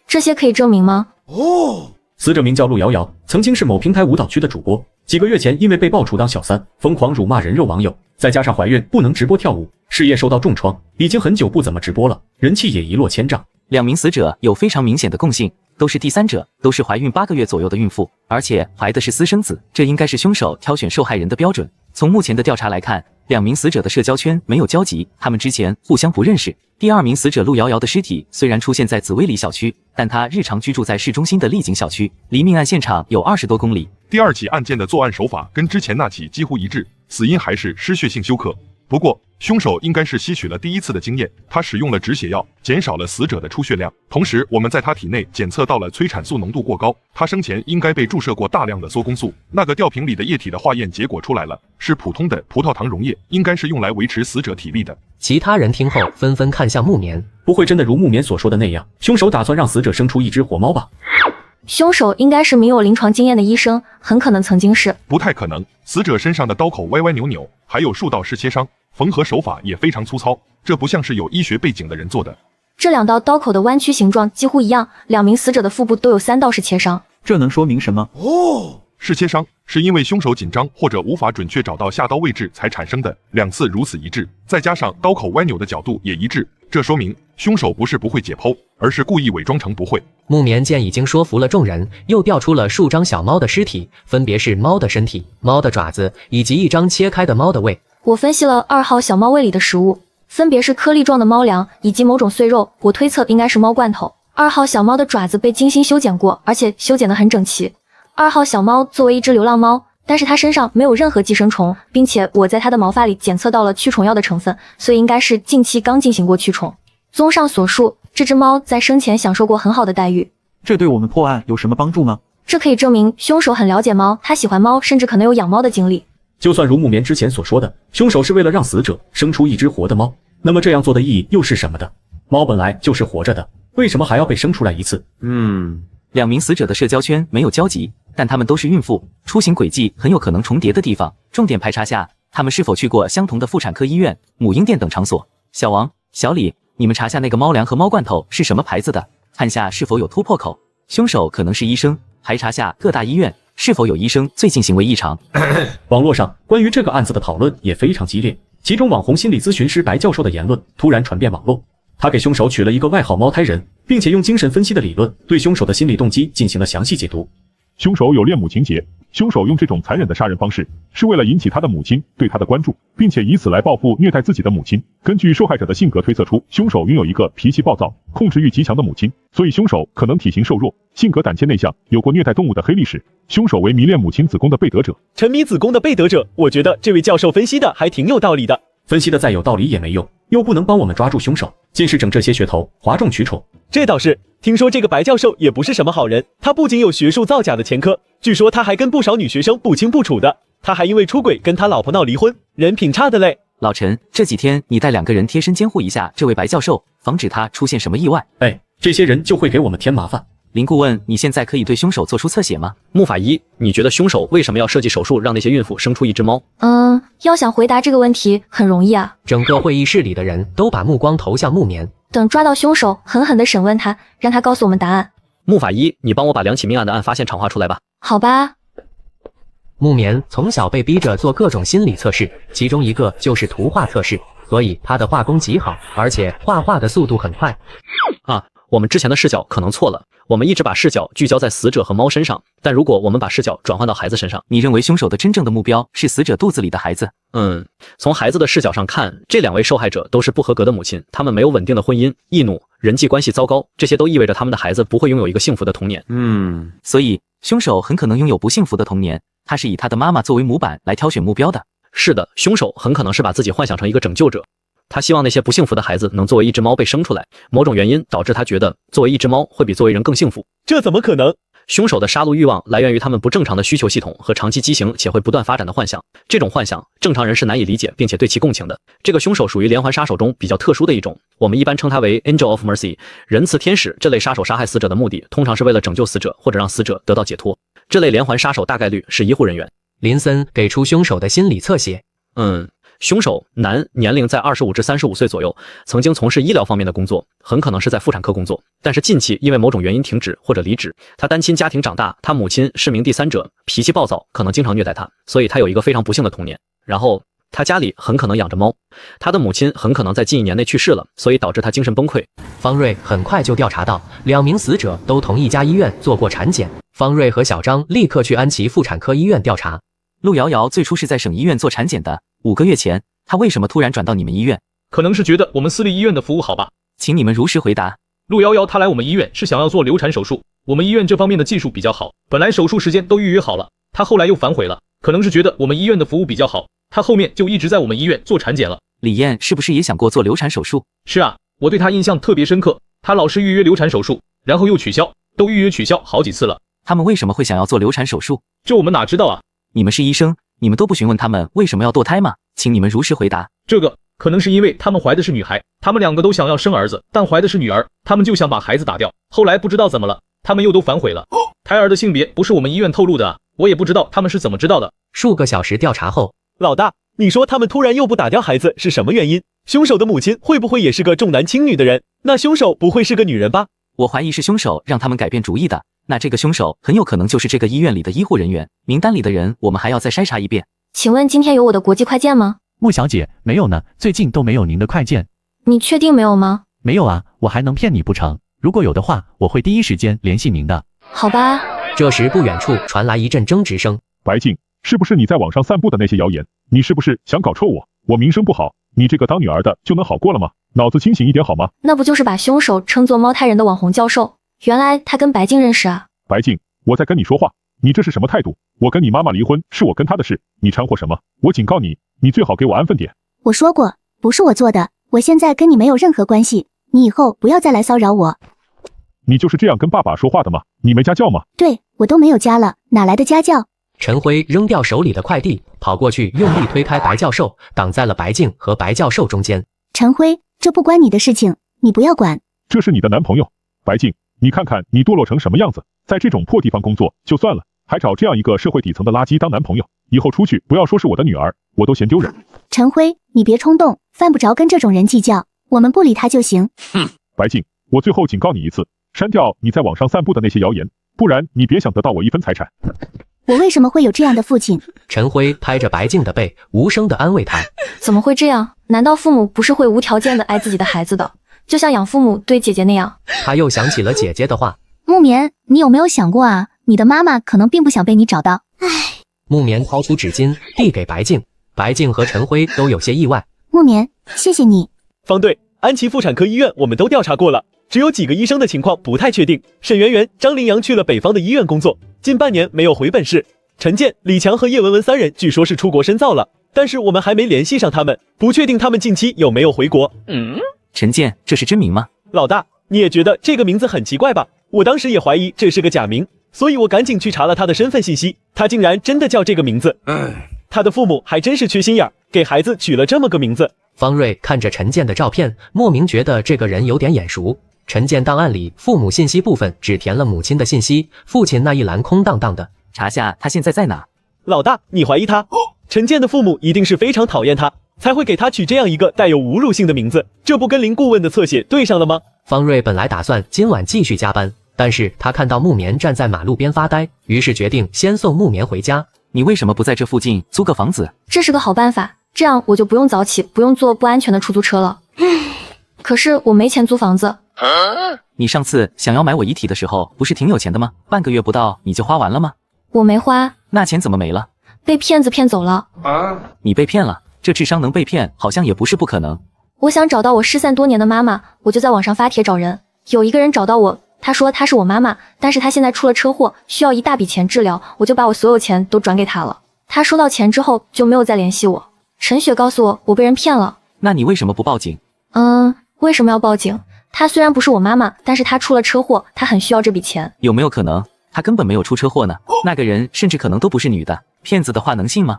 这些可以证明吗？哦，死者名叫陆瑶瑶，曾经是某平台舞蹈区的主播。几个月前因为被爆出当小三，疯狂辱骂人肉网友，再加上怀孕不能直播跳舞，事业受到重创，已经很久不怎么直播了，人气也一落千丈。两名死者有非常明显的共性。都是第三者，都是怀孕八个月左右的孕妇，而且怀的是私生子，这应该是凶手挑选受害人的标准。从目前的调查来看，两名死者的社交圈没有交集，他们之前互相不认识。第二名死者陆瑶瑶的尸体虽然出现在紫薇里小区，但她日常居住在市中心的丽景小区，离命案现场有二十多公里。第二起案件的作案手法跟之前那起几乎一致，死因还是失血性休克。不过，凶手应该是吸取了第一次的经验，他使用了止血药，减少了死者的出血量。同时，我们在他体内检测到了催产素浓度过高，他生前应该被注射过大量的缩宫素。那个吊瓶里的液体的化验结果出来了，是普通的葡萄糖溶液，应该是用来维持死者体力的。其他人听后纷纷看向木棉，不会真的如木棉所说的那样，凶手打算让死者生出一只火猫吧？凶手应该是没有临床经验的医生，很可能曾经是。不太可能，死者身上的刀口歪歪扭扭，还有数道是切伤，缝合手法也非常粗糙，这不像是有医学背景的人做的。这两道刀口的弯曲形状几乎一样，两名死者的腹部都有三道是切伤，这能说明什么？哦。是切伤，是因为凶手紧张或者无法准确找到下刀位置才产生的。两次如此一致，再加上刀口歪扭的角度也一致，这说明凶手不是不会解剖，而是故意伪装成不会。木棉见已经说服了众人，又调出了数张小猫的尸体，分别是猫的身体、猫的爪子以及一张切开的猫的胃。我分析了二号小猫胃里的食物，分别是颗粒状的猫粮以及某种碎肉，我推测应该是猫罐头。二号小猫的爪子被精心修剪过，而且修剪得很整齐。二号小猫作为一只流浪猫，但是它身上没有任何寄生虫，并且我在它的毛发里检测到了驱虫药的成分，所以应该是近期刚进行过驱虫。综上所述，这只猫在生前享受过很好的待遇。这对我们破案有什么帮助吗？这可以证明凶手很了解猫，他喜欢猫，甚至可能有养猫的经历。就算如木棉之前所说的，凶手是为了让死者生出一只活的猫，那么这样做的意义又是什么的？猫本来就是活着的，为什么还要被生出来一次？嗯，两名死者的社交圈没有交集。但他们都是孕妇，出行轨迹很有可能重叠的地方，重点排查下他们是否去过相同的妇产科医院、母婴店等场所。小王、小李，你们查下那个猫粮和猫罐头是什么牌子的，看下是否有突破口。凶手可能是医生，排查下各大医院是否有医生最近行为异常。网络上关于这个案子的讨论也非常激烈，其中网红心理咨询师白教授的言论突然传遍网络，他给凶手取了一个外号“猫胎人”，并且用精神分析的理论对凶手的心理动机进行了详细解读。凶手有恋母情节，凶手用这种残忍的杀人方式，是为了引起他的母亲对他的关注，并且以此来报复虐待自己的母亲。根据受害者的性格推测出，凶手拥有一个脾气暴躁、控制欲极强的母亲，所以凶手可能体型瘦弱、性格胆怯内向，有过虐待动物的黑历史。凶手为迷恋母亲子宫的被德者，沉迷子宫的被德者。我觉得这位教授分析的还挺有道理的，分析的再有道理也没用。又不能帮我们抓住凶手，尽是整这些噱头，哗众取宠。这倒是，听说这个白教授也不是什么好人，他不仅有学术造假的前科，据说他还跟不少女学生不清不楚的，他还因为出轨跟他老婆闹离婚，人品差的嘞。老陈，这几天你带两个人贴身监护一下这位白教授，防止他出现什么意外。哎，这些人就会给我们添麻烦。林顾问，你现在可以对凶手做出侧写吗？木法医，你觉得凶手为什么要设计手术让那些孕妇生出一只猫？嗯，要想回答这个问题很容易啊。整个会议室里的人都把目光投向木棉。等抓到凶手，狠狠地审问他，让他告诉我们答案。木法医，你帮我把两起命案的案发现场画出来吧。好吧。木棉从小被逼着做各种心理测试，其中一个就是图画测试，所以他的画功极好，而且画画的速度很快。啊，我们之前的视角可能错了。我们一直把视角聚焦在死者和猫身上，但如果我们把视角转换到孩子身上，你认为凶手的真正的目标是死者肚子里的孩子？嗯，从孩子的视角上看，这两位受害者都是不合格的母亲，他们没有稳定的婚姻，易怒，人际关系糟糕，这些都意味着他们的孩子不会拥有一个幸福的童年。嗯，所以凶手很可能拥有不幸福的童年，他是以他的妈妈作为模板来挑选目标的。是的，凶手很可能是把自己幻想成一个拯救者。他希望那些不幸福的孩子能作为一只猫被生出来。某种原因导致他觉得作为一只猫会比作为人更幸福。这怎么可能？凶手的杀戮欲望来源于他们不正常的需求系统和长期畸形且会不断发展的幻想。这种幻想，正常人是难以理解并且对其共情的。这个凶手属于连环杀手中比较特殊的一种，我们一般称他为 Angel of Mercy（ 仁慈天使）。这类杀手杀害死者的目的通常是为了拯救死者或者让死者得到解脱。这类连环杀手大概率是医护人员。林森给出凶手的心理侧写：嗯。凶手男，年龄在二十五至三十五岁左右，曾经从事医疗方面的工作，很可能是在妇产科工作，但是近期因为某种原因停止或者离职。他单亲家庭长大，他母亲是名第三者，脾气暴躁，可能经常虐待他，所以他有一个非常不幸的童年。然后他家里很可能养着猫，他的母亲很可能在近一年内去世了，所以导致他精神崩溃。方瑞很快就调查到，两名死者都同一家医院做过产检。方瑞和小张立刻去安琪妇产科医院调查。陆瑶瑶最初是在省医院做产检的，五个月前，她为什么突然转到你们医院？可能是觉得我们私立医院的服务好吧，请你们如实回答。陆瑶瑶她来我们医院是想要做流产手术，我们医院这方面的技术比较好，本来手术时间都预约好了，她后来又反悔了，可能是觉得我们医院的服务比较好，她后面就一直在我们医院做产检了。李艳是不是也想过做流产手术？是啊，我对她印象特别深刻，她老是预约流产手术，然后又取消，都预约取消好几次了。他们为什么会想要做流产手术？这我们哪知道啊？你们是医生，你们都不询问他们为什么要堕胎吗？请你们如实回答。这个可能是因为他们怀的是女孩，他们两个都想要生儿子，但怀的是女儿，他们就想把孩子打掉。后来不知道怎么了，他们又都反悔了。胎儿的性别不是我们医院透露的，我也不知道他们是怎么知道的。数个小时调查后，老大，你说他们突然又不打掉孩子是什么原因？凶手的母亲会不会也是个重男轻女的人？那凶手不会是个女人吧？我怀疑是凶手让他们改变主意的。那这个凶手很有可能就是这个医院里的医护人员名单里的人，我们还要再筛查一遍。请问今天有我的国际快件吗？穆小姐没有呢，最近都没有您的快件。你确定没有吗？没有啊，我还能骗你不成？如果有的话，我会第一时间联系您的。好吧。这时不远处传来一阵争执声。白静，是不是你在网上散布的那些谣言？你是不是想搞臭我？我名声不好，你这个当女儿的就能好过了吗？脑子清醒一点好吗？那不就是把凶手称作猫胎人的网红教授？原来他跟白静认识啊！白静，我在跟你说话，你这是什么态度？我跟你妈妈离婚是我跟她的事，你掺和什么？我警告你，你最好给我安分点。我说过，不是我做的，我现在跟你没有任何关系，你以后不要再来骚扰我。你就是这样跟爸爸说话的吗？你没家教吗？对，我都没有家了，哪来的家教？陈辉扔掉手里的快递，跑过去，用力推开白教授，挡在了白静和白教授中间。陈辉，这不关你的事情，你不要管。这是你的男朋友，白静。你看看你堕落成什么样子，在这种破地方工作就算了，还找这样一个社会底层的垃圾当男朋友，以后出去不要说是我的女儿，我都嫌丢人。陈辉，你别冲动，犯不着跟这种人计较，我们不理他就行。哼，白静，我最后警告你一次，删掉你在网上散布的那些谣言，不然你别想得到我一分财产。我为什么会有这样的父亲？陈辉拍着白静的背，无声的安慰她。怎么会这样？难道父母不是会无条件的爱自己的孩子的？就像养父母对姐姐那样，他又想起了姐姐的话。木棉，你有没有想过啊？你的妈妈可能并不想被你找到。唉。木棉掏出纸巾递给白静，白静和陈辉都有些意外。木棉，谢谢你。方队，安琪妇产科医院我们都调查过了，只有几个医生的情况不太确定。沈媛媛、张林阳去了北方的医院工作，近半年没有回本市。陈建、李强和叶文文三人据说是出国深造了，但是我们还没联系上他们，不确定他们近期有没有回国。嗯。陈建，这是真名吗？老大，你也觉得这个名字很奇怪吧？我当时也怀疑这是个假名，所以我赶紧去查了他的身份信息，他竟然真的叫这个名字。嗯，他的父母还真是缺心眼，给孩子取了这么个名字。方瑞看着陈建的照片，莫名觉得这个人有点眼熟。陈建档案里父母信息部分只填了母亲的信息，父亲那一栏空荡荡的。查下他现在在哪？老大，你怀疑他？陈建的父母一定是非常讨厌他。才会给他取这样一个带有侮辱性的名字，这不跟林顾问的侧写对上了吗？方瑞本来打算今晚继续加班，但是他看到木棉站在马路边发呆，于是决定先送木棉回家。你为什么不在这附近租个房子？这是个好办法，这样我就不用早起，不用坐不安全的出租车了。可是我没钱租房子。你上次想要买我遗体的时候，不是挺有钱的吗？半个月不到你就花完了吗？我没花，那钱怎么没了？被骗子骗走了。啊？你被骗了？这智商能被骗，好像也不是不可能。我想找到我失散多年的妈妈，我就在网上发帖找人。有一个人找到我，他说他是我妈妈，但是他现在出了车祸，需要一大笔钱治疗。我就把我所有钱都转给他了。他收到钱之后就没有再联系我。陈雪告诉我，我被人骗了。那你为什么不报警？嗯，为什么要报警？她虽然不是我妈妈，但是她出了车祸，她很需要这笔钱。有没有可能她根本没有出车祸呢？那个人甚至可能都不是女的，骗子的话能信吗？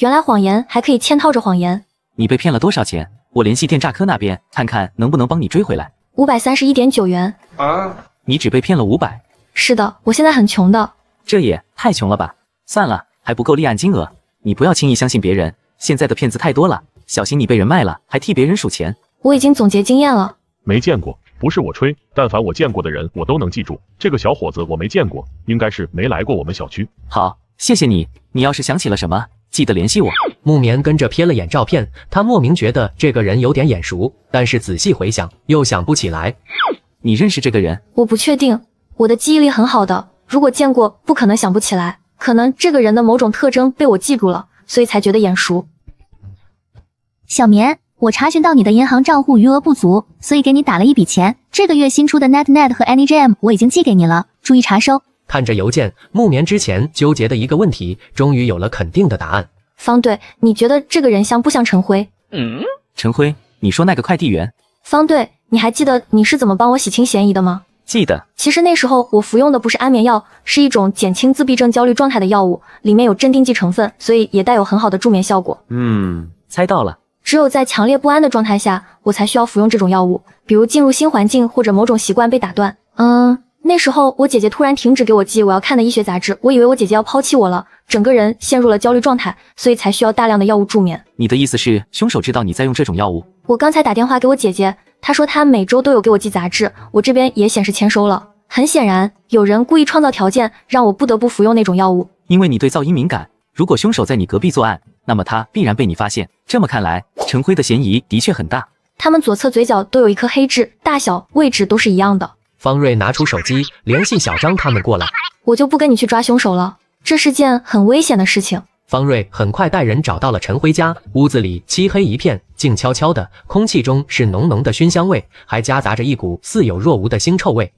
原来谎言还可以嵌套着谎言。你被骗了多少钱？我联系电诈科那边，看看能不能帮你追回来。五百三十一点九元。啊？你只被骗了五百？是的，我现在很穷的。这也太穷了吧？算了，还不够立案金额。你不要轻易相信别人，现在的骗子太多了，小心你被人卖了还替别人数钱。我已经总结经验了。没见过，不是我吹，但凡我见过的人，我都能记住。这个小伙子我没见过，应该是没来过我们小区。好，谢谢你。你要是想起了什么？记得联系我。木棉跟着瞥了眼照片，他莫名觉得这个人有点眼熟，但是仔细回想又想不起来。你认识这个人？我不确定，我的记忆力很好的，如果见过，不可能想不起来。可能这个人的某种特征被我记住了，所以才觉得眼熟。小棉，我查询到你的银行账户余额不足，所以给你打了一笔钱。这个月新出的 Net Net 和 Any Jam 我已经寄给你了，注意查收。看着邮件，木棉之前纠结的一个问题终于有了肯定的答案。方队，你觉得这个人像不像陈辉？嗯，陈辉，你说那个快递员。方队，你还记得你是怎么帮我洗清嫌疑的吗？记得。其实那时候我服用的不是安眠药，是一种减轻自闭症焦虑状态的药物，里面有镇定剂成分，所以也带有很好的助眠效果。嗯，猜到了。只有在强烈不安的状态下，我才需要服用这种药物，比如进入新环境或者某种习惯被打断。嗯。那时候我姐姐突然停止给我寄我要看的医学杂志，我以为我姐姐要抛弃我了，整个人陷入了焦虑状态，所以才需要大量的药物助眠。你的意思是凶手知道你在用这种药物？我刚才打电话给我姐姐，她说她每周都有给我寄杂志，我这边也显示签收了。很显然，有人故意创造条件让我不得不服用那种药物，因为你对噪音敏感。如果凶手在你隔壁作案，那么他必然被你发现。这么看来，陈辉的嫌疑的确很大。他们左侧嘴角都有一颗黑痣，大小位置都是一样的。方瑞拿出手机联系小张他们过来。我就不跟你去抓凶手了，这是件很危险的事情。方瑞很快带人找到了陈辉家，屋子里漆黑一片，静悄悄的，空气中是浓浓的熏香味，还夹杂着一股似有若无的腥臭味。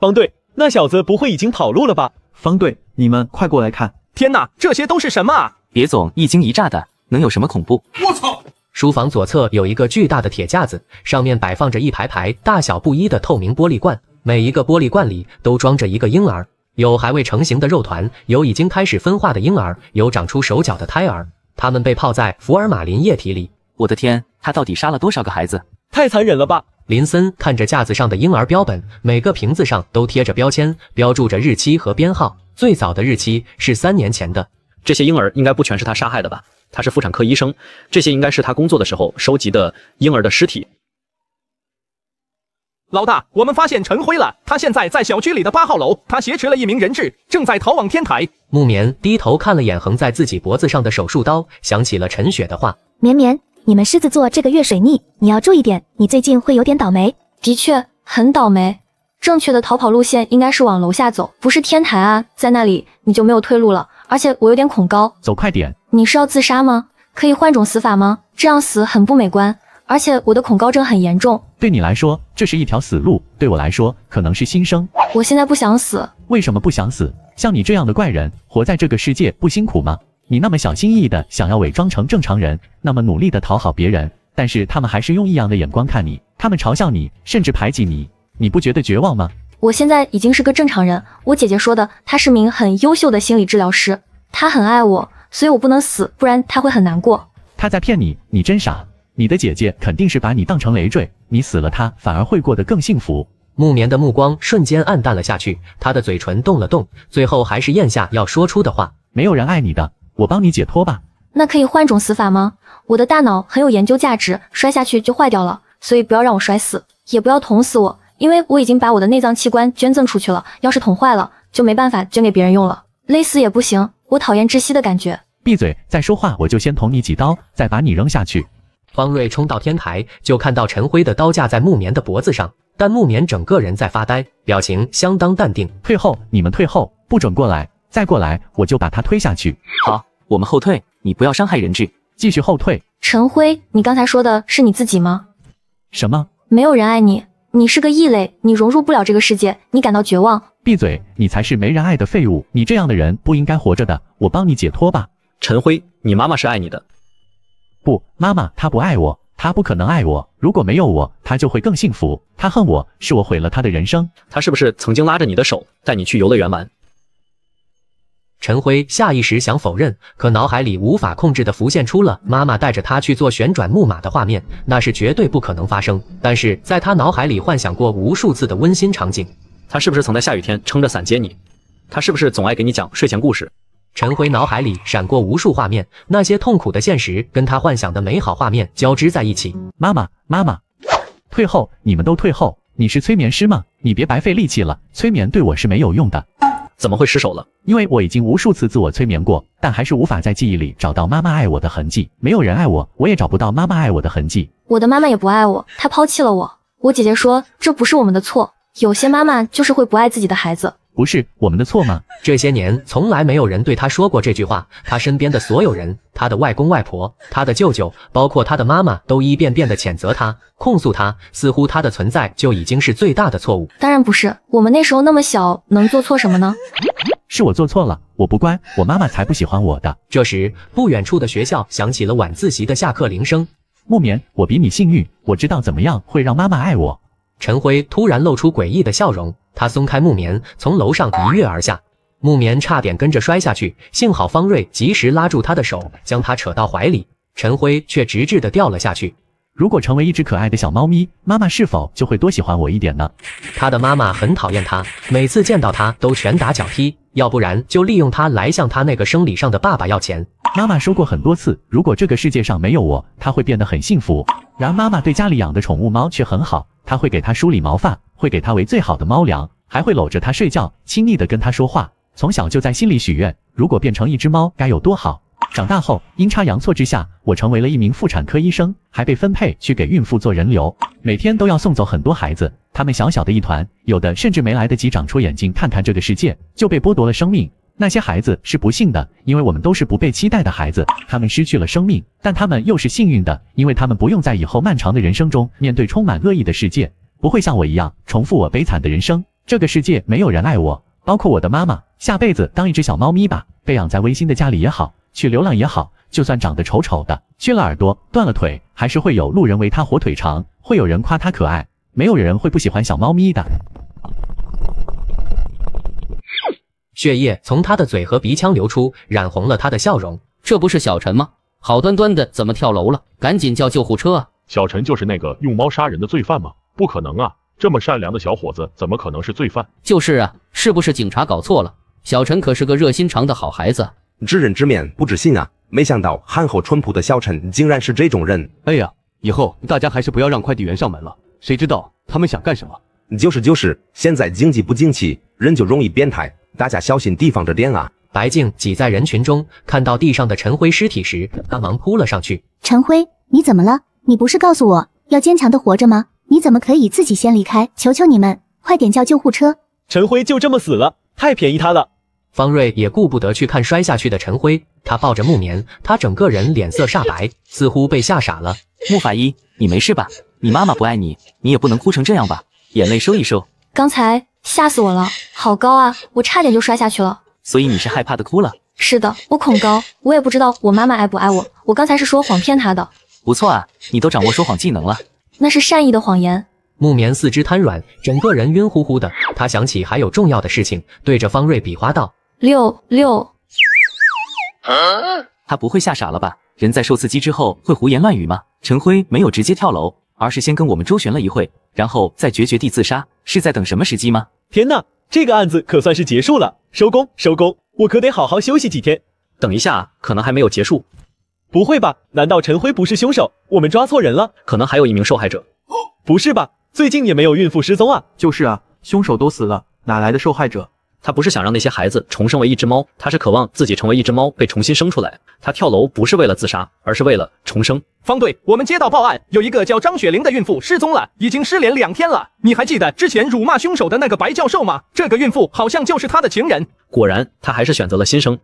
方队，那小子不会已经跑路了吧？方队，你们快过来看！天哪，这些都是什么啊？别总一惊一乍的，能有什么恐怖？我操！书房左侧有一个巨大的铁架子，上面摆放着一排排大小不一的透明玻璃罐，每一个玻璃罐里都装着一个婴儿，有还未成型的肉团，有已经开始分化的婴儿，有长出手脚的胎儿，他们被泡在福尔马林液体里。我的天，他到底杀了多少个孩子？太残忍了吧！林森看着架子上的婴儿标本，每个瓶子上都贴着标签，标注着日期和编号，最早的日期是三年前的。这些婴儿应该不全是他杀害的吧？他是妇产科医生，这些应该是他工作的时候收集的婴儿的尸体。老大，我们发现陈辉了，他现在在小区里的八号楼，他挟持了一名人质，正在逃往天台。木棉低头看了眼横在自己脖子上的手术刀，想起了陈雪的话：，绵绵，你们狮子座这个月水逆，你要注意点，你最近会有点倒霉。的确很倒霉。正确的逃跑路线应该是往楼下走，不是天台啊，在那里你就没有退路了。而且我有点恐高，走快点！你是要自杀吗？可以换种死法吗？这样死很不美观。而且我的恐高症很严重。对你来说，这是一条死路；对我来说，可能是新生。我现在不想死。为什么不想死？像你这样的怪人，活在这个世界不辛苦吗？你那么小心翼翼的想要伪装成正常人，那么努力的讨好别人，但是他们还是用异样的眼光看你，他们嘲笑你，甚至排挤你，你不觉得绝望吗？我现在已经是个正常人，我姐姐说的，她是名很优秀的心理治疗师，她很爱我，所以我不能死，不然她会很难过。她在骗你，你真傻，你的姐姐肯定是把你当成累赘，你死了她反而会过得更幸福。木棉的目光瞬间暗淡了下去，她的嘴唇动了动，最后还是咽下要说出的话。没有人爱你的，我帮你解脱吧。那可以换种死法吗？我的大脑很有研究价值，摔下去就坏掉了，所以不要让我摔死，也不要捅死我。因为我已经把我的内脏器官捐赠出去了，要是捅坏了，就没办法捐给别人用了。勒死也不行，我讨厌窒息的感觉。闭嘴，再说话我就先捅你几刀，再把你扔下去。方瑞冲到天台，就看到陈辉的刀架在木棉的脖子上，但木棉整个人在发呆，表情相当淡定。退后，你们退后，不准过来，再过来我就把他推下去。好，我们后退，你不要伤害人质，继续后退。陈辉，你刚才说的是你自己吗？什么？没有人爱你。你是个异类，你融入不了这个世界，你感到绝望。闭嘴，你才是没人爱的废物。你这样的人不应该活着的，我帮你解脱吧。陈辉，你妈妈是爱你的。不，妈妈她不爱我，她不可能爱我。如果没有我，她就会更幸福。她恨我，是我毁了她的人生。她是不是曾经拉着你的手，带你去游乐园玩？陈辉下意识想否认，可脑海里无法控制的浮现出了妈妈带着他去做旋转木马的画面，那是绝对不可能发生。但是在他脑海里幻想过无数次的温馨场景，他是不是曾在下雨天撑着伞接你？他是不是总爱给你讲睡前故事？陈辉脑海里闪过无数画面，那些痛苦的现实跟他幻想的美好画面交织在一起。妈妈，妈妈，退后，你们都退后。你是催眠师吗？你别白费力气了，催眠对我是没有用的。怎么会失手了？因为我已经无数次自我催眠过，但还是无法在记忆里找到妈妈爱我的痕迹。没有人爱我，我也找不到妈妈爱我的痕迹。我的妈妈也不爱我，她抛弃了我。我姐姐说，这不是我们的错。有些妈妈就是会不爱自己的孩子。不是我们的错吗？这些年，从来没有人对他说过这句话。他身边的所有人，他的外公外婆，他的舅舅，包括他的妈妈，都一遍遍的谴责他，控诉他，似乎他的存在就已经是最大的错误。当然不是，我们那时候那么小，能做错什么呢？是我做错了，我不乖，我妈妈才不喜欢我的。这时，不远处的学校响起了晚自习的下课铃声。木棉，我比你幸运，我知道怎么样会让妈妈爱我。陈辉突然露出诡异的笑容，他松开木棉，从楼上一跃而下，木棉差点跟着摔下去，幸好方瑞及时拉住他的手，将他扯到怀里。陈辉却直直的掉了下去。如果成为一只可爱的小猫咪，妈妈是否就会多喜欢我一点呢？他的妈妈很讨厌他，每次见到他都拳打脚踢，要不然就利用他来向他那个生理上的爸爸要钱。妈妈说过很多次，如果这个世界上没有我，他会变得很幸福。然妈妈对家里养的宠物猫却很好。他会给它梳理毛发，会给它喂最好的猫粮，还会搂着它睡觉，亲昵的跟它说话。从小就在心里许愿，如果变成一只猫该有多好。长大后，阴差阳错之下，我成为了一名妇产科医生，还被分配去给孕妇做人流，每天都要送走很多孩子，他们小小的一团，有的甚至没来得及长出眼睛看看这个世界，就被剥夺了生命。那些孩子是不幸的，因为我们都是不被期待的孩子，他们失去了生命，但他们又是幸运的，因为他们不用在以后漫长的人生中面对充满恶意的世界，不会像我一样重复我悲惨的人生。这个世界没有人爱我，包括我的妈妈。下辈子当一只小猫咪吧，被养在温馨的家里也好，去流浪也好，就算长得丑丑的，缺了耳朵，断了腿，还是会有路人为它火腿肠，会有人夸它可爱，没有人会不喜欢小猫咪的。血液从他的嘴和鼻腔流出，染红了他的笑容。这不是小陈吗？好端端的怎么跳楼了？赶紧叫救护车啊！小陈就是那个用猫杀人的罪犯吗？不可能啊！这么善良的小伙子怎么可能是罪犯？就是啊，是不是警察搞错了？小陈可是个热心肠的好孩子。知人知面不知心啊！没想到憨厚淳朴的小陈竟然是这种人。哎呀，以后大家还是不要让快递员上门了，谁知道他们想干什么？就是就是，现在经济不景气，人就容易变态。大家小心，提防着点啊！白静挤在人群中，看到地上的陈辉尸体时，赶忙扑了上去。陈辉，你怎么了？你不是告诉我要坚强的活着吗？你怎么可以自己先离开？求求你们，快点叫救护车！陈辉就这么死了，太便宜他了！方瑞也顾不得去看摔下去的陈辉，他抱着木棉，他整个人脸色煞白，似乎被吓傻了。木法医，你没事吧？你妈妈不爱你，你也不能哭成这样吧？眼泪收一收，刚才。吓死我了，好高啊！我差点就摔下去了。所以你是害怕的哭了？是的，我恐高。我也不知道我妈妈爱不爱我。我刚才是说谎骗她的。不错啊，你都掌握说谎技能了。那是善意的谎言。木棉四肢瘫软，整个人晕乎乎的。他想起还有重要的事情，对着方瑞比划道：六六。他不会吓傻了吧？人在受刺激之后会胡言乱语吗？陈辉没有直接跳楼，而是先跟我们周旋了一会，然后再决绝地自杀，是在等什么时机吗？天呐，这个案子可算是结束了，收工收工，我可得好好休息几天。等一下，可能还没有结束。不会吧？难道陈辉不是凶手？我们抓错人了？可能还有一名受害者？不是吧？最近也没有孕妇失踪啊。就是啊，凶手都死了，哪来的受害者？他不是想让那些孩子重生为一只猫，他是渴望自己成为一只猫，被重新生出来。他跳楼不是为了自杀，而是为了重生。方队，我们接到报案，有一个叫张雪玲的孕妇失踪了，已经失联两天了。你还记得之前辱骂凶手的那个白教授吗？这个孕妇好像就是他的情人。果然，他还是选择了新生。